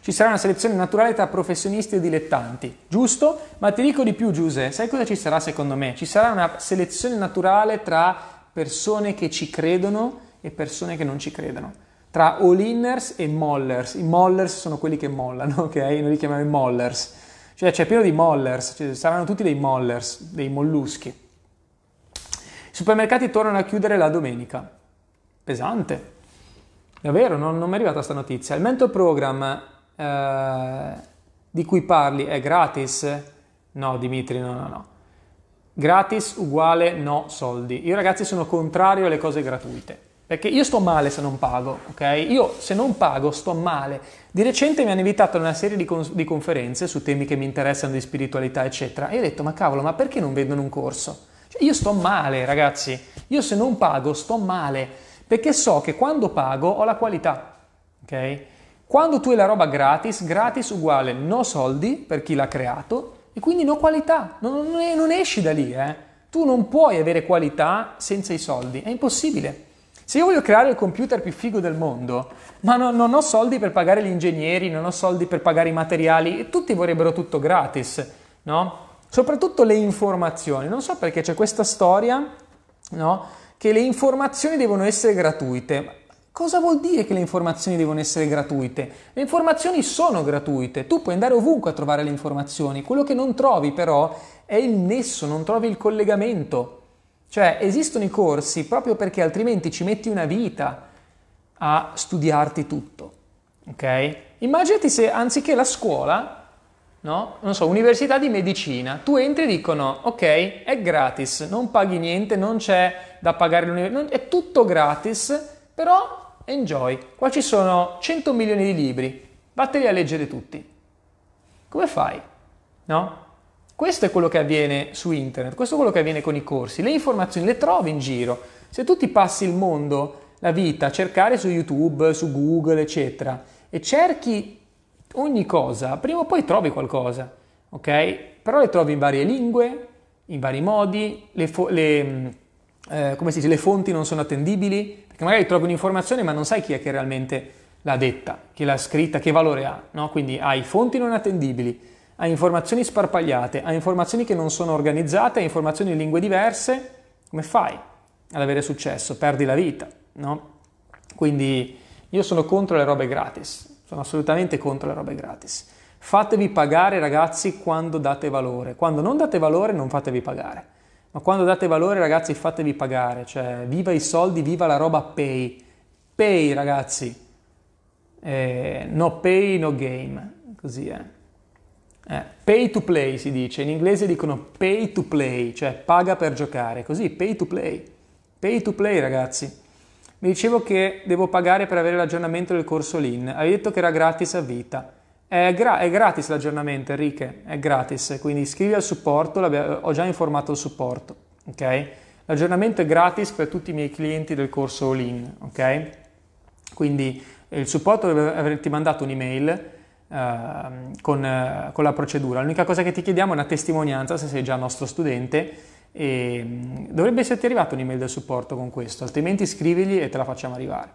Ci sarà una selezione naturale tra professionisti e dilettanti, giusto? Ma ti dico di più, Giuse, sai cosa ci sarà secondo me? Ci sarà una selezione naturale tra persone che ci credono e persone che non ci credono. Tra all-inners e mollers. I mollers sono quelli che mollano, ok? Noi li chiamiamo i mollers. Cioè c'è pieno di mollers, cioè, saranno tutti dei mollers, dei molluschi. Supermercati tornano a chiudere la domenica. Pesante. Davvero, non, non mi è arrivata questa notizia. Il mentor program eh, di cui parli è gratis? No, Dimitri, no, no, no. Gratis uguale no soldi. Io ragazzi sono contrario alle cose gratuite. Perché io sto male se non pago, ok? Io se non pago sto male. Di recente mi hanno invitato a una serie di, con- di conferenze su temi che mi interessano di spiritualità, eccetera. E ho detto, ma cavolo, ma perché non vendono un corso? Cioè, io sto male, ragazzi. Io se non pago sto male, perché so che quando pago ho la qualità, ok? Quando tu hai la roba gratis, gratis uguale no soldi per chi l'ha creato e quindi no qualità, non, non, non esci da lì, eh? Tu non puoi avere qualità senza i soldi, è impossibile. Se io voglio creare il computer più figo del mondo, ma no, non ho soldi per pagare gli ingegneri, non ho soldi per pagare i materiali, e tutti vorrebbero tutto gratis, no? Soprattutto le informazioni, non so perché c'è questa storia, no? Che le informazioni devono essere gratuite. Cosa vuol dire che le informazioni devono essere gratuite? Le informazioni sono gratuite, tu puoi andare ovunque a trovare le informazioni, quello che non trovi però è il nesso, non trovi il collegamento. Cioè esistono i corsi proprio perché altrimenti ci metti una vita a studiarti tutto. Ok? Immaginati se anziché la scuola no? Non so, università di medicina, tu entri e dicono, ok, è gratis, non paghi niente, non c'è da pagare l'università, è tutto gratis, però enjoy. Qua ci sono 100 milioni di libri, vatteli a leggere tutti. Come fai? No? Questo è quello che avviene su internet, questo è quello che avviene con i corsi. Le informazioni le trovi in giro. Se tu ti passi il mondo, la vita, a cercare su YouTube, su Google, eccetera, e cerchi ogni cosa, prima o poi trovi qualcosa, ok? Però le trovi in varie lingue, in vari modi, le, fo- le, mm, eh, dice, le fonti non sono attendibili, perché magari trovi un'informazione ma non sai chi è che realmente l'ha detta, chi l'ha scritta, che valore ha, no? Quindi hai fonti non attendibili, hai informazioni sparpagliate, hai informazioni che non sono organizzate, hai informazioni in lingue diverse, come fai ad avere successo? Perdi la vita, no? Quindi io sono contro le robe gratis, sono assolutamente contro le robe gratis. Fatevi pagare ragazzi quando date valore. Quando non date valore non fatevi pagare. Ma quando date valore ragazzi fatevi pagare. Cioè viva i soldi, viva la roba pay. Pay ragazzi. Eh, no pay, no game. Così è. Eh. eh, pay to play si dice, in inglese dicono pay to play, cioè paga per giocare, così pay to play. Pay to play ragazzi. Mi dicevo che devo pagare per avere l'aggiornamento del corso Lean. Hai detto che era gratis a vita. È, gra- è gratis l'aggiornamento, Enrique, è gratis. Quindi scrivi al supporto, ho già informato il supporto, ok? L'aggiornamento è gratis per tutti i miei clienti del corso Lean, ok? Quindi eh, il supporto dovrebbe averti mandato un'email Uh, con, uh, con, la procedura. L'unica cosa che ti chiediamo è una testimonianza se sei già nostro studente e dovrebbe esserti arrivata un'email del supporto con questo, altrimenti scrivigli e te la facciamo arrivare.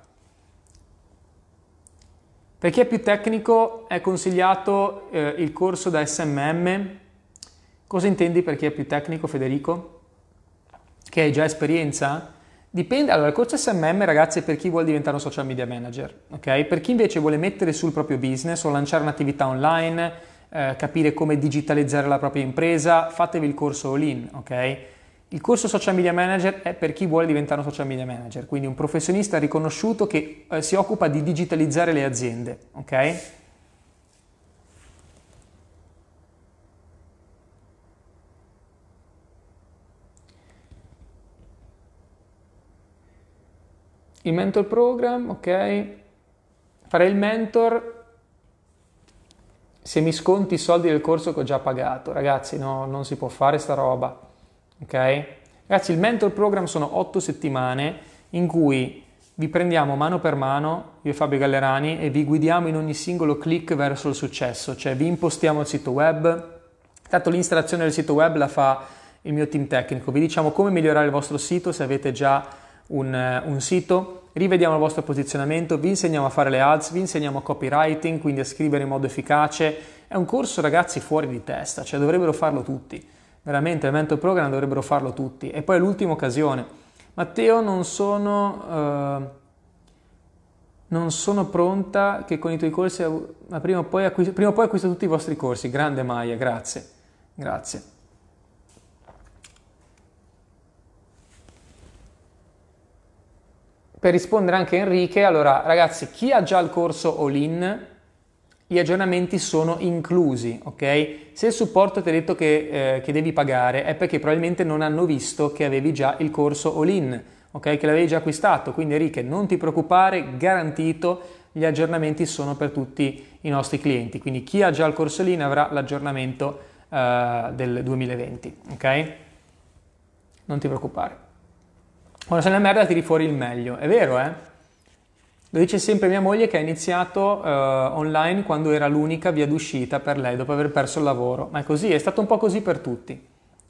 Per chi è più tecnico è consigliato eh, il corso da SMM. Cosa intendi per chi è più tecnico, Federico? Che hai già esperienza? Dipende, allora il corso SMM ragazzi è per chi vuole diventare un social media manager, ok? Per chi invece vuole mettere sul proprio business o lanciare un'attività online, eh, capire come digitalizzare la propria impresa, fatevi il corso All-in, ok? Il corso social media manager è per chi vuole diventare un social media manager, quindi un professionista riconosciuto che eh, si occupa di digitalizzare le aziende, ok? Il mentor program, ok? Fare il mentor se mi sconti i soldi del corso che ho già pagato. Ragazzi, no, non si può fare sta roba. Ok? Ragazzi, il mentor program sono otto settimane in cui vi prendiamo mano per mano, io e Fabio Gallerani, e vi guidiamo in ogni singolo click verso il successo, cioè vi impostiamo il sito web. Tanto l'installazione del sito web la fa il mio team tecnico, vi diciamo come migliorare il vostro sito se avete già un, eh, un sito, rivediamo il vostro posizionamento, vi insegniamo a fare le ads, vi insegniamo a copywriting, quindi a scrivere in modo efficace. È un corso ragazzi fuori di testa, cioè dovrebbero farlo tutti. Veramente, il mentor program dovrebbero farlo tutti. E poi l'ultima occasione. Matteo, non sono... Eh, non sono pronta che con i tuoi corsi, ma prima o poi, acquist- prima o poi acquisto tutti i vostri corsi. Grande Maia, grazie. Grazie. per rispondere anche a Enrique, allora ragazzi, chi ha già il corso all-in, gli aggiornamenti sono inclusi, ok? Se il supporto ti ha detto che, eh, che devi pagare è perché probabilmente non hanno visto che avevi già il corso all-in, ok? Che l'avevi già acquistato, quindi Enrique non ti preoccupare, garantito, gli aggiornamenti sono per tutti i nostri clienti, quindi chi ha già il corso all-in avrà l'aggiornamento eh, del 2020, ok? Non ti preoccupare quando sei una merda tiri fuori il meglio. È vero, eh? Lo dice sempre mia moglie che ha iniziato eh, online quando era l'unica via d'uscita per lei dopo aver perso il lavoro. Ma è così, è stato un po' così per tutti.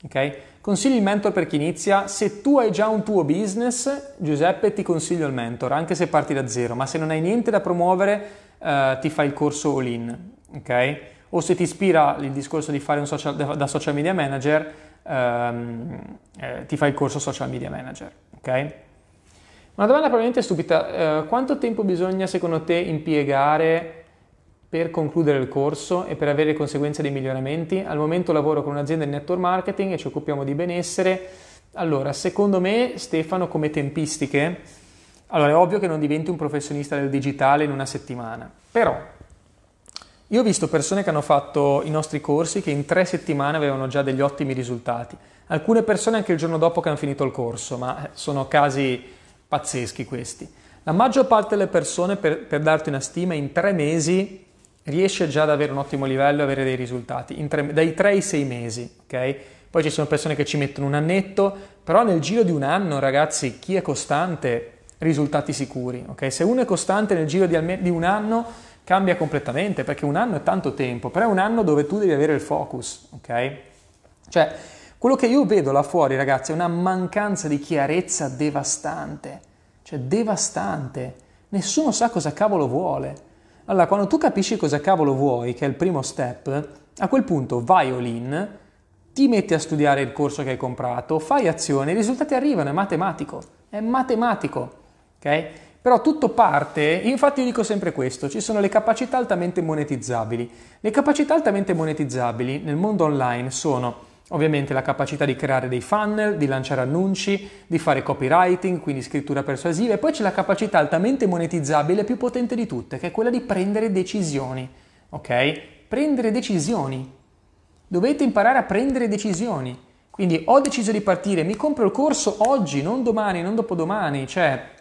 ok? Consigli il mentor per chi inizia. Se tu hai già un tuo business, Giuseppe, ti consiglio il mentor, anche se parti da zero. Ma se non hai niente da promuovere, eh, ti fai il corso all-in. ok? O se ti ispira il discorso di fare un social, da social media manager, ehm, eh, ti fai il corso social media manager ok? Una domanda probabilmente stupida, eh, quanto tempo bisogna secondo te impiegare per concludere il corso e per avere conseguenze dei miglioramenti? Al momento lavoro con un'azienda di network marketing e ci occupiamo di benessere. Allora, secondo me Stefano come tempistiche, allora è ovvio che non diventi un professionista del digitale in una settimana, però io ho visto persone che hanno fatto i nostri corsi che in tre settimane avevano già degli ottimi risultati. Alcune persone anche il giorno dopo che hanno finito il corso, ma eh, sono casi pazzeschi questi. La maggior parte delle persone, per, per darti una stima, in tre mesi riesce già ad avere un ottimo livello e avere dei risultati, tre, dai tre ai sei mesi, ok? Poi ci sono persone che ci mettono un annetto, però nel giro di un anno, ragazzi, chi è costante, risultati sicuri, ok? Se uno è costante nel giro di, di un anno cambia completamente perché un anno è tanto tempo, però è un anno dove tu devi avere il focus, ok? Cioè, quello che io vedo là fuori, ragazzi, è una mancanza di chiarezza devastante, cioè devastante. Nessuno sa cosa cavolo vuole. Allora, quando tu capisci cosa cavolo vuoi, che è il primo step, a quel punto vai all'in, ti metti a studiare il corso che hai comprato, fai azione, i risultati arrivano, è matematico, è matematico, ok? Però tutto parte, infatti io dico sempre questo, ci sono le capacità altamente monetizzabili. Le capacità altamente monetizzabili nel mondo online sono ovviamente la capacità di creare dei funnel, di lanciare annunci, di fare copywriting, quindi scrittura persuasiva, e poi c'è la capacità altamente monetizzabile più potente di tutte, che è quella di prendere decisioni, ok? Prendere decisioni. Dovete imparare a prendere decisioni. Quindi ho deciso di partire, mi compro il corso oggi, non domani, non dopodomani, cioè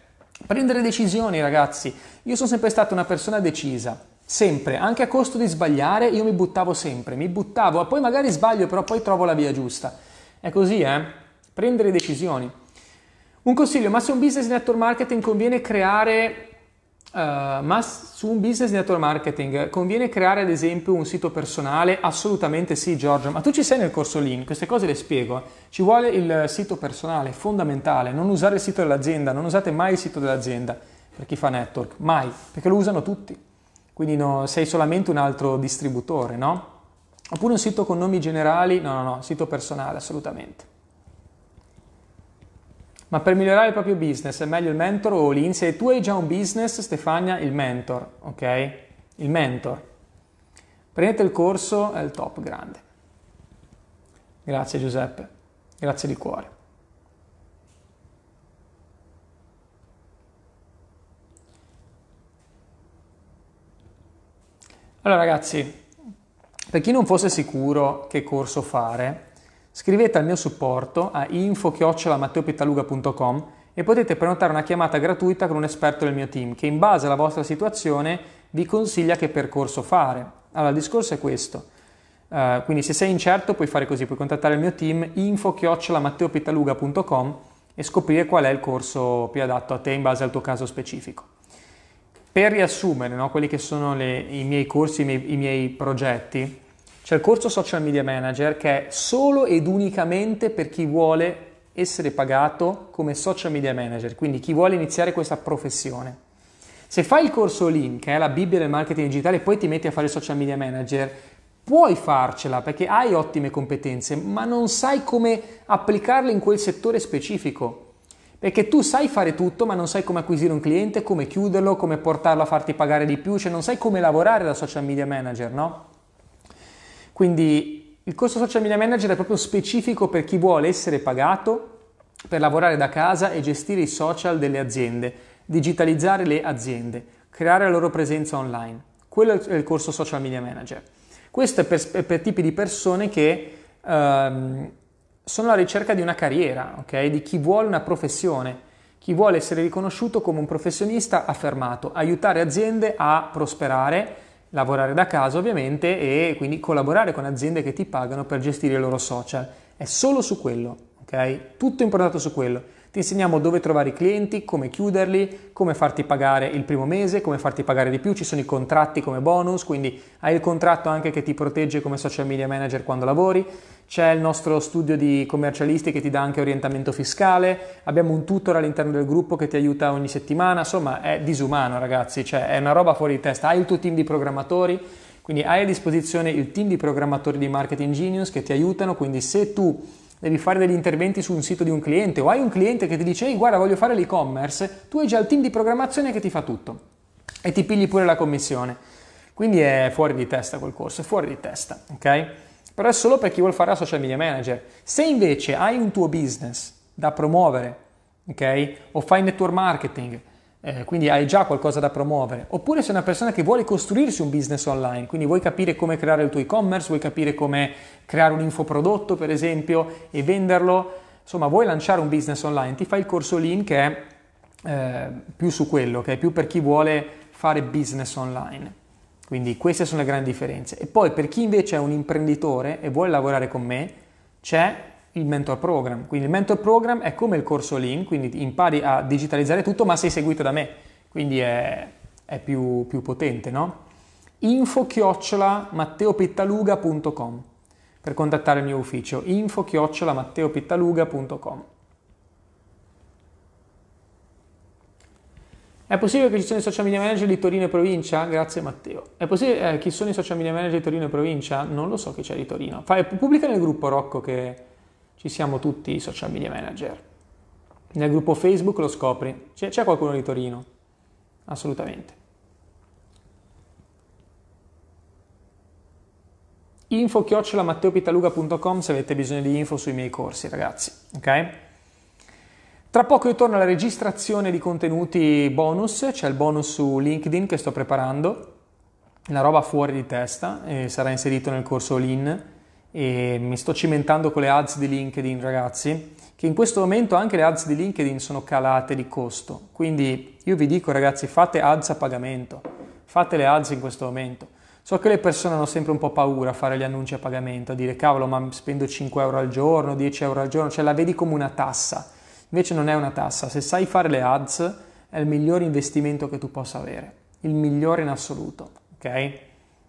Prendere decisioni, ragazzi. Io sono sempre stata una persona decisa, sempre, anche a costo di sbagliare, io mi buttavo sempre, mi buttavo, ah, poi magari sbaglio, però poi trovo la via giusta. È così, eh? Prendere decisioni. Un consiglio, ma se un business network marketing conviene creare eh, ma su un business di network marketing conviene creare ad esempio un sito personale? Assolutamente sì, Giorgio, ma tu ci sei nel corso Lean, queste cose le spiego. Ci vuole il sito personale, fondamentale, non usare il sito dell'azienda, non usate mai il sito dell'azienda per chi fa network, mai, perché lo usano tutti. Quindi no, sei solamente un altro distributore, no? Oppure un sito con nomi generali? No, no, no, sito personale, assolutamente. Ma per migliorare il proprio business è meglio il mentor o all-in? Se tu hai già un business, Stefania, il mentor, ok? Il mentor. Prendete il corso, è il top grande. Grazie Giuseppe, grazie di cuore. Allora ragazzi, per chi non fosse sicuro che corso fare, Scrivete al mio supporto a info-matteopitaluga.com e potete prenotare una chiamata gratuita con un esperto del mio team che in base alla vostra situazione vi consiglia che percorso fare. Allora, il discorso è questo. Uh, quindi se sei incerto puoi fare così, puoi contattare il mio team info-matteopitaluga.com e scoprire qual è il corso più adatto a te in base al tuo caso specifico. Per riassumere no, quelli che sono le, i miei corsi, i miei, i miei progetti, c'è il corso Social Media Manager che è solo ed unicamente per chi vuole essere pagato come social media manager, quindi chi vuole iniziare questa professione. Se fai il corso Link, che eh, è la Bibbia del marketing digitale, e poi ti metti a fare social media manager, puoi farcela perché hai ottime competenze, ma non sai come applicarle in quel settore specifico. Perché tu sai fare tutto, ma non sai come acquisire un cliente, come chiuderlo, come portarlo a farti pagare di più, cioè non sai come lavorare da social media manager, no? Quindi il corso Social Media Manager è proprio specifico per chi vuole essere pagato per lavorare da casa e gestire i social delle aziende, digitalizzare le aziende, creare la loro presenza online. Quello è il corso Social Media Manager. Questo è per, per tipi di persone che ehm, sono alla ricerca di una carriera, okay? di chi vuole una professione, chi vuole essere riconosciuto come un professionista affermato, aiutare aziende a prosperare lavorare da casa ovviamente e quindi collaborare con aziende che ti pagano per gestire i loro social. È solo su quello, ok? Tutto improntato su quello. Ti insegniamo dove trovare i clienti, come chiuderli, come farti pagare il primo mese, come farti pagare di più, ci sono i contratti come bonus, quindi hai il contratto anche che ti protegge come social media manager quando lavori, c'è il nostro studio di commercialisti che ti dà anche orientamento fiscale, abbiamo un tutor all'interno del gruppo che ti aiuta ogni settimana, insomma è disumano ragazzi, cioè è una roba fuori di testa, hai il tuo team di programmatori, quindi hai a disposizione il team di programmatori di Marketing Genius che ti aiutano, quindi se tu devi fare degli interventi su un sito di un cliente o hai un cliente che ti dice ehi guarda voglio fare l'e-commerce, tu hai già il team di programmazione che ti fa tutto e ti pigli pure la commissione. Quindi è fuori di testa quel corso, è fuori di testa, ok? Però è solo per chi vuole fare la social media manager. Se invece hai un tuo business da promuovere, ok? O fai network marketing eh, quindi hai già qualcosa da promuovere, oppure sei una persona che vuole costruirsi un business online, quindi vuoi capire come creare il tuo e-commerce, vuoi capire come creare un infoprodotto per esempio e venderlo, insomma vuoi lanciare un business online, ti fai il corso Lean che è eh, più su quello, che è più per chi vuole fare business online. Quindi queste sono le grandi differenze. E poi per chi invece è un imprenditore e vuole lavorare con me, c'è il mentor program. Quindi il mentor program è come il corso Lean, quindi impari a digitalizzare tutto ma sei seguito da me, quindi è, è più, più, potente, no? info chiocciola matteopittaluga.com per contattare il mio ufficio, info chiocciola matteopittaluga.com È possibile che ci siano i social media manager di Torino e provincia? Grazie Matteo. È possibile eh, ci siano i social media manager di Torino e provincia? Non lo so chi c'è di Torino. Fai, pubblica nel gruppo Rocco che, ci siamo tutti i social media manager. Nel gruppo Facebook lo scopri, c'è, c'è qualcuno di Torino? Assolutamente. info matteopitaluga.com se avete bisogno di info sui miei corsi, ragazzi, ok? Tra poco io torno alla registrazione di contenuti bonus, c'è il bonus su LinkedIn che sto preparando, la roba fuori di testa, eh, sarà inserito nel corso Lean, e mi sto cimentando con le ads di LinkedIn ragazzi che in questo momento anche le ads di LinkedIn sono calate di costo quindi io vi dico ragazzi fate ads a pagamento fate le ads in questo momento so che le persone hanno sempre un po' paura a fare gli annunci a pagamento a dire cavolo ma spendo 5 euro al giorno 10 euro al giorno cioè la vedi come una tassa invece non è una tassa se sai fare le ads è il miglior investimento che tu possa avere il migliore in assoluto ok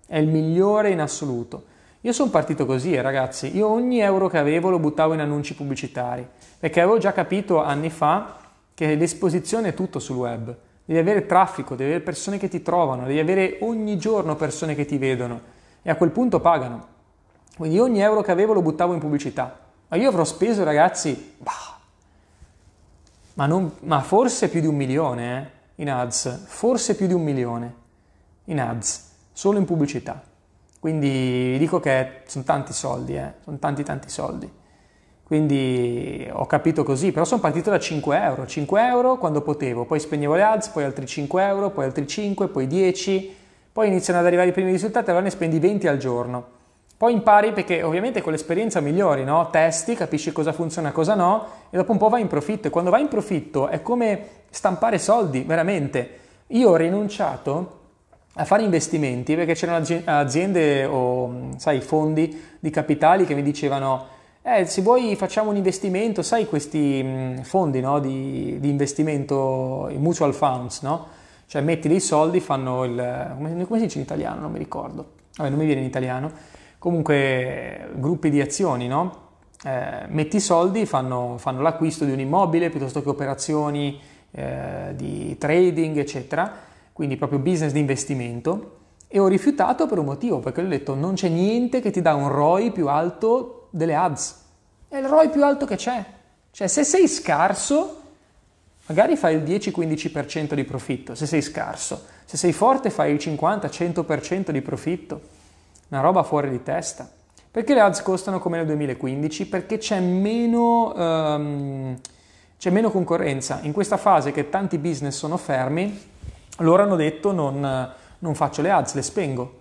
è il migliore in assoluto io sono partito così, eh, ragazzi. Io ogni euro che avevo lo buttavo in annunci pubblicitari, perché avevo già capito anni fa che l'esposizione è tutto sul web. Devi avere traffico, devi avere persone che ti trovano, devi avere ogni giorno persone che ti vedono e a quel punto pagano. Quindi ogni euro che avevo lo buttavo in pubblicità. Ma io avrò speso, ragazzi, bah, ma, non, ma, forse più di un milione eh, in ads, forse più di un milione in ads, solo in pubblicità. Quindi vi dico che sono tanti soldi, eh? sono tanti tanti soldi. Quindi ho capito così, però sono partito da 5 euro, 5 euro quando potevo, poi spegnevo le ads, poi altri 5 euro, poi altri 5, poi 10, poi iniziano ad arrivare i primi risultati, allora ne spendi 20 al giorno. Poi impari perché ovviamente con l'esperienza migliori, no? Testi, capisci cosa funziona, e cosa no, e dopo un po' vai in profitto. E quando vai in profitto è come stampare soldi, veramente. Io ho rinunciato a fare investimenti perché c'erano aziende o sai, fondi di capitali che mi dicevano eh, se vuoi facciamo un investimento, sai questi fondi no, di, di, investimento, i mutual funds, no? cioè metti dei soldi, fanno il... Come, come, si dice in italiano? Non mi ricordo, Vabbè, non mi viene in italiano, comunque gruppi di azioni, no? Eh, metti i soldi, fanno, fanno l'acquisto di un immobile piuttosto che operazioni eh, di trading, eccetera quindi proprio business di investimento, e ho rifiutato per un motivo, perché ho detto non c'è niente che ti dà un ROI più alto delle ads. È il ROI più alto che c'è. Cioè se sei scarso, magari fai il 10-15% di profitto, se sei scarso. Se sei forte fai il 50-100% di profitto. Una roba fuori di testa. Perché le ads costano come nel 2015? Perché c'è meno, um, c'è meno concorrenza. In questa fase che tanti business sono fermi, loro hanno detto non, non faccio le ads, le spengo.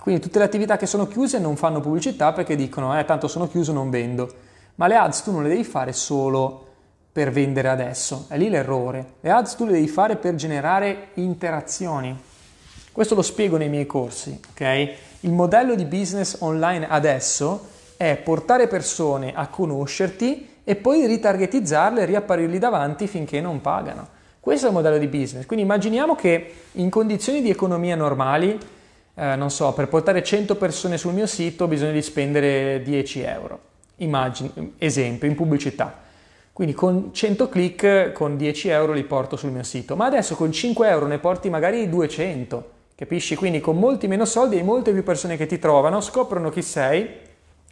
Quindi tutte le attività che sono chiuse non fanno pubblicità perché dicono eh tanto sono chiuso non vendo. Ma le ads tu non le devi fare solo per vendere adesso, è lì l'errore. Le ads tu le devi fare per generare interazioni. Questo lo spiego nei miei corsi, ok? Il modello di business online adesso è portare persone a conoscerti e poi ritargetizzarle e riapparirgli davanti finché non pagano. Questo è il modello di business, quindi immaginiamo che in condizioni di economia normali, eh, non so, per portare 100 persone sul mio sito bisogna di spendere 10 euro, Immagin- esempio, in pubblicità. Quindi con 100 click, con 10 euro li porto sul mio sito, ma adesso con 5 euro ne porti magari 200, capisci? Quindi con molti meno soldi e molte più persone che ti trovano, scoprono chi sei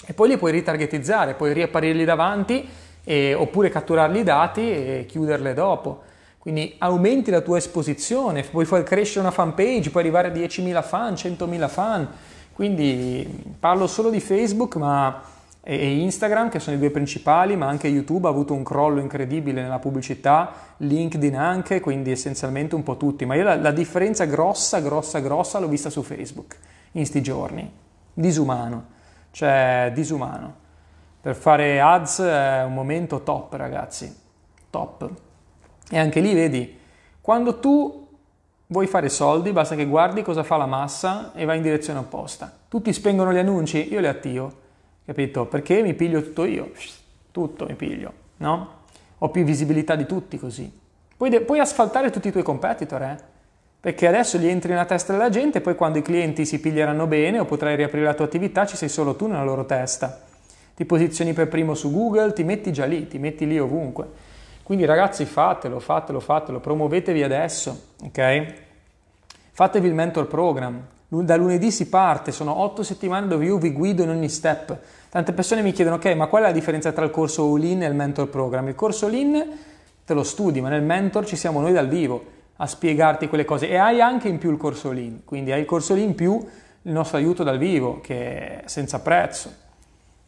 e poi li puoi ritargetizzare, puoi riapparirli davanti e, oppure catturargli i dati e chiuderle dopo. Quindi aumenti la tua esposizione, puoi far crescere una fan page, puoi arrivare a 10.000 fan, 100.000 fan. Quindi parlo solo di Facebook ma, e Instagram che sono i due principali, ma anche YouTube ha avuto un crollo incredibile nella pubblicità, LinkedIn anche, quindi essenzialmente un po' tutti. Ma io la, la differenza grossa, grossa, grossa l'ho vista su Facebook in sti giorni. Disumano, cioè disumano. Per fare ads è un momento top ragazzi, top. E anche lì vedi, quando tu vuoi fare soldi, basta che guardi cosa fa la massa e vai in direzione opposta. Tutti spengono gli annunci, io li attivo, capito? Perché mi piglio tutto io, tutto mi piglio, no? Ho più visibilità di tutti così. Puoi, de- puoi asfaltare tutti i tuoi competitor, eh? Perché adesso gli entri nella testa della gente e poi quando i clienti si piglieranno bene o potrai riaprire la tua attività, ci sei solo tu nella loro testa. Ti posizioni per primo su Google, ti metti già lì, ti metti lì ovunque quindi ragazzi fatelo, fatelo, fatelo, promuovetevi adesso, ok? Fatevi il mentor program. Da lunedì si parte, sono otto settimane dove io vi guido in ogni step. Tante persone mi chiedono, ok, ma qual è la differenza tra il corso all-in e il mentor program? Il corso all-in te lo studi, ma nel mentor ci siamo noi dal vivo a spiegarti quelle cose e hai anche in più il corso all-in, quindi hai il corso all in più il nostro aiuto dal vivo che è senza prezzo,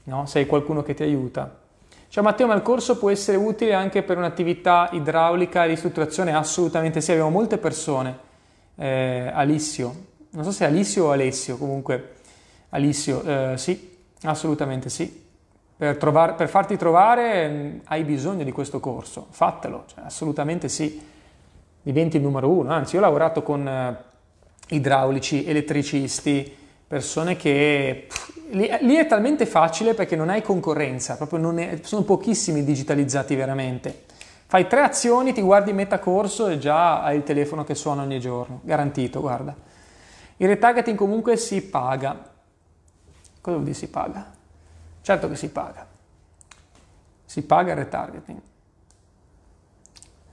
no? sei qualcuno che ti aiuta. Ciao Matteo, ma il corso può essere utile anche per un'attività idraulica e ristrutturazione? Assolutamente sì, abbiamo molte persone. Eh, Alessio, non so se Alessio o Alessio, comunque Alessio, eh, sì, assolutamente sì. Per, trovar, per farti trovare mm, hai bisogno di questo corso, fatelo, cioè, assolutamente sì. Diventi il numero uno, anzi io ho lavorato con eh, idraulici, elettricisti, persone che pff, Lì è talmente facile perché non hai concorrenza, proprio non è, sono pochissimi digitalizzati veramente. Fai tre azioni, ti guardi metà corso e già hai il telefono che suona ogni giorno, garantito, guarda. Il retargeting comunque si paga. Cosa vuol dire si paga? Certo che si paga. Si paga il retargeting.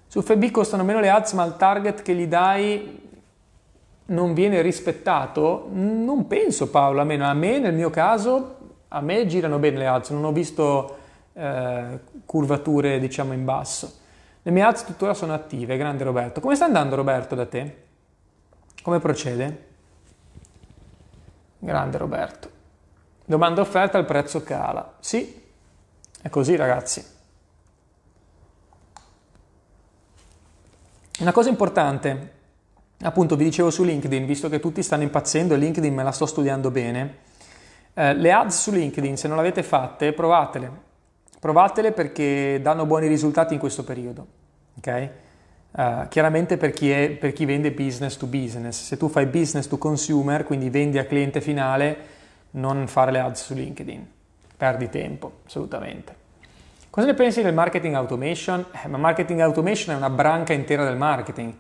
Su FB costano meno le ads, ma il target che gli dai non viene rispettato, non penso Paolo, almeno a me nel mio caso, a me girano bene le alze, non ho visto eh, curvature diciamo in basso. Le mie alze tuttora sono attive, grande Roberto. Come sta andando Roberto da te? Come procede? Grande Roberto. Domanda offerta, il prezzo cala. Sì, è così ragazzi. Una cosa importante, appunto vi dicevo su LinkedIn, visto che tutti stanno impazzendo e LinkedIn me la sto studiando bene, eh, le ads su LinkedIn, se non l'avete fatte, provatele. Provatele perché danno buoni risultati in questo periodo, ok? Uh, chiaramente per chi, è, per chi vende business to business. Se tu fai business to consumer, quindi vendi a cliente finale, non fare le ads su LinkedIn. Perdi tempo, assolutamente. Cosa ne pensi del marketing automation? Eh, ma marketing automation è una branca intera del marketing.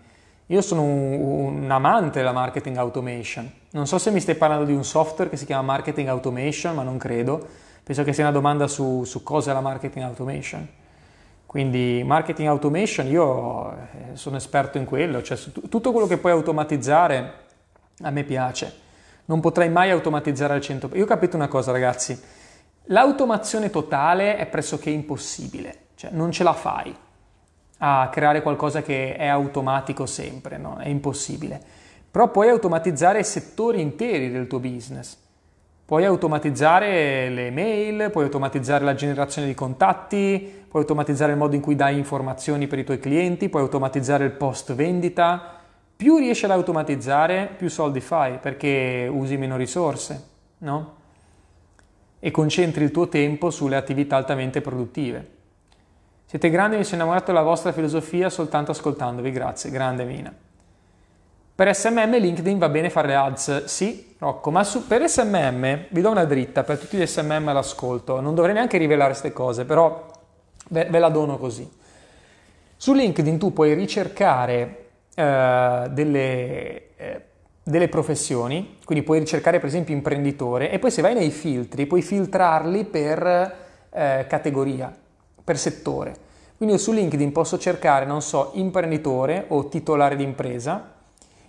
Io sono un, un, amante della marketing automation. Non so se mi stai parlando di un software che si chiama marketing automation, ma non credo. Penso che sia una domanda su, su cosa è la marketing automation. Quindi marketing automation, io eh, sono esperto in quello, cioè tutto quello che puoi automatizzare a me piace. Non potrei mai automatizzare al 100%. Io ho capito una cosa ragazzi, l'automazione totale è pressoché impossibile, cioè non ce la fai a creare qualcosa che è automatico sempre, no? è impossibile. Però puoi automatizzare settori interi del tuo business. Puoi automatizzare le mail, puoi automatizzare la generazione di contatti, puoi automatizzare il modo in cui dai informazioni per i tuoi clienti, puoi automatizzare il post vendita. Più riesci ad automatizzare, più soldi fai perché usi meno risorse, no? E concentri il tuo tempo sulle attività altamente produttive. Siete grandi mi sono innamorato della vostra filosofia soltanto ascoltandovi, grazie. Grande Mina. Per SMM LinkedIn va bene fare le ads? Sì, Rocco, ma su, per SMM vi do una dritta per tutti gli SMM all'ascolto, non dovrei neanche rivelare queste cose, però ve, ve, la dono così. Su LinkedIn tu puoi ricercare eh, delle, eh, delle professioni, quindi puoi ricercare per esempio imprenditore e poi se vai nei filtri puoi filtrarli per eh, categoria per settore. Quindi io su LinkedIn posso cercare, non so, imprenditore o titolare di impresa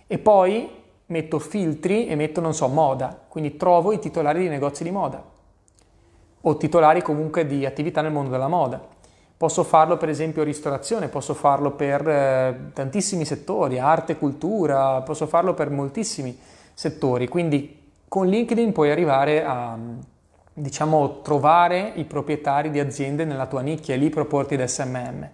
e poi metto filtri e metto, non so, moda, quindi trovo i titolari di negozi di moda o titolari comunque di attività nel mondo della moda. Posso farlo per esempio ristorazione, posso farlo per eh, tantissimi settori, arte, cultura, posso farlo per moltissimi settori, quindi con LinkedIn puoi arrivare a diciamo, trovare i proprietari di aziende nella tua nicchia e lì proporti ad SMM.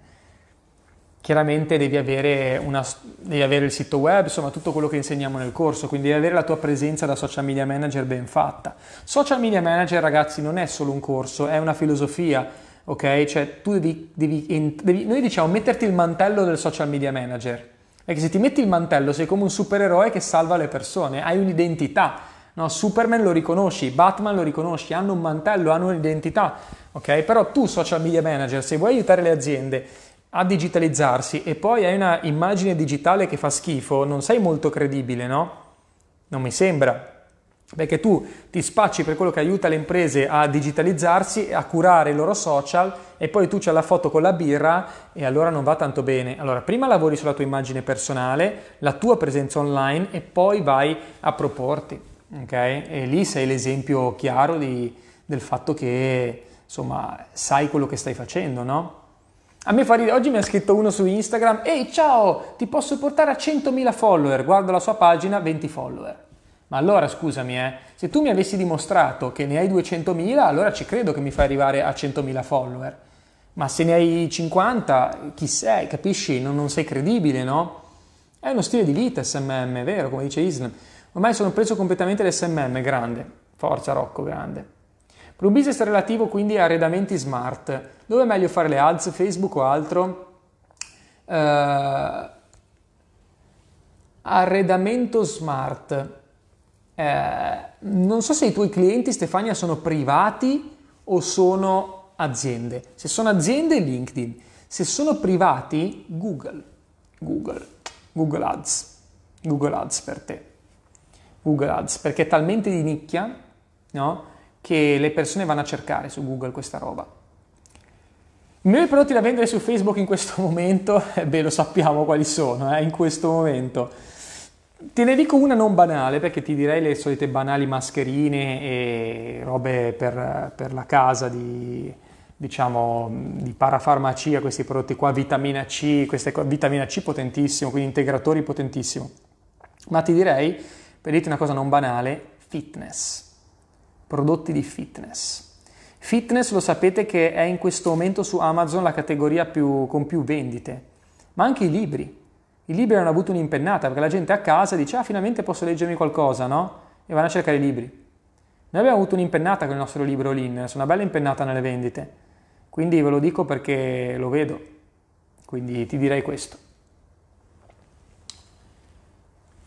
Chiaramente devi avere, una, devi avere il sito web, insomma tutto quello che insegniamo nel corso, quindi devi avere la tua presenza da social media manager ben fatta. Social media manager ragazzi non è solo un corso, è una filosofia, ok? Cioè tu devi, devi, devi noi diciamo metterti il mantello del social media manager, perché se ti metti il mantello sei come un supereroe che salva le persone, hai un'identità, No, Superman lo riconosci, Batman lo riconosci, hanno un mantello, hanno un'identità, ok? Però tu, social media manager, se vuoi aiutare le aziende a digitalizzarsi e poi hai una immagine digitale che fa schifo, non sei molto credibile, no? Non mi sembra. Perché tu ti spacci per quello che aiuta le imprese a digitalizzarsi, a curare i loro social e poi tu c'hai la foto con la birra e allora non va tanto bene. Allora, prima lavori sulla tua immagine personale, la tua presenza online e poi vai a proporti. Okay? E lì sei l'esempio chiaro di, del fatto che insomma sai quello che stai facendo, no? A me fa ridere, oggi mi ha scritto uno su Instagram, ehi ciao, ti posso portare a 100.000 follower, guardo la sua pagina, 20 follower. Ma allora scusami, eh, se tu mi avessi dimostrato che ne hai 200.000, allora ci credo che mi fai arrivare a 100.000 follower. Ma se ne hai 50, chi sei? Capisci? Non, non sei credibile, no? È uno stile di vita SMM, è vero, come dice Islam. Ormai sono preso completamente l'SMM, grande. Forza Rocco, grande. Blue business relativo quindi a arredamenti smart, dove è meglio fare le ads, Facebook o altro? Uh, arredamento smart. Eh, non so se i tuoi clienti, Stefania, sono privati o sono aziende. Se sono aziende, LinkedIn. Se sono privati, Google. Google. Google Ads. Google Ads per te. Google Ads, perché è talmente di nicchia no? che le persone vanno a cercare su Google questa roba. I miei prodotti da vendere su Facebook in questo momento, eh, beh lo sappiamo quali sono eh, in questo momento. Te ne dico una non banale perché ti direi le solite banali mascherine e robe per, per la casa di, diciamo, di parafarmacia, questi prodotti qua, vitamina C, queste, vitamina C potentissimo, quindi integratori potentissimo. Ma ti direi Vedete una cosa non banale? Fitness. Prodotti di fitness. Fitness lo sapete che è in questo momento su Amazon la categoria più, con più vendite, ma anche i libri. I libri hanno avuto un'impennata perché la gente a casa dice ah finalmente posso leggermi qualcosa, no? E vanno a cercare i libri. Noi abbiamo avuto un'impennata con il nostro libro Lean, una bella impennata nelle vendite, quindi ve lo dico perché lo vedo, quindi ti direi questo.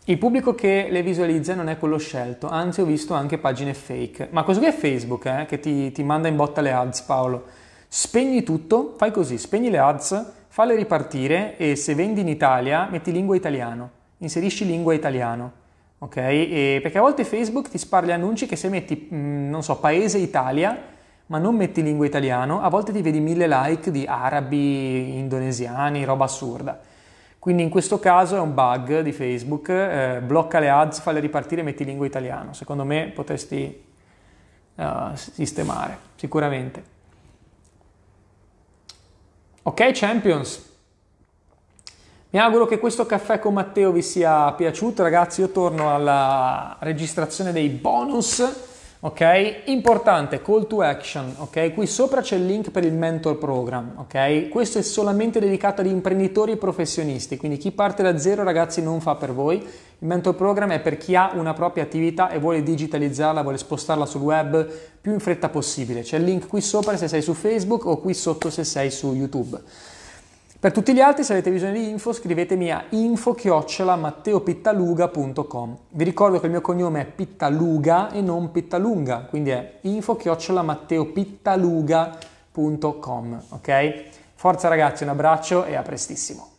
Il pubblico che le visualizza non è quello scelto, anzi ho visto anche pagine fake. Ma questo che è Facebook, eh, che ti, ti manda in botta le ads, Paolo. Spegni tutto, fai così, spegni le ads, falle ripartire e se vendi in Italia metti lingua italiano, inserisci lingua italiano, ok? E perché a volte Facebook ti spara gli annunci che se metti, mm, non so, paese Italia, ma non metti lingua italiano, a volte ti vedi mille like di arabi, indonesiani, roba assurda. Quindi in questo caso è un bug di Facebook, eh, blocca le ads, falle ripartire e metti lingua italiano. Secondo me potresti uh, sistemare, sicuramente. Ok Champions, mi auguro che questo caffè con Matteo vi sia piaciuto. Ragazzi, io torno alla registrazione dei bonus ok? Importante, call to action, ok? Qui sopra c'è il link per il mentor program, ok? Questo è solamente dedicato ad imprenditori e professionisti, quindi chi parte da zero ragazzi non fa per voi. Il mentor program è per chi ha una propria attività e vuole digitalizzarla, vuole spostarla sul web più in fretta possibile. C'è il link qui sopra se sei su Facebook o qui sotto se sei su YouTube. Per tutti gli altri, se avete bisogno di info, scrivetemi a info-matteopittaluga.com. Vi ricordo che il mio cognome è Pittaluga e non Pittalunga, quindi è info-matteopittaluga.com, ok? Forza ragazzi, un abbraccio e a prestissimo.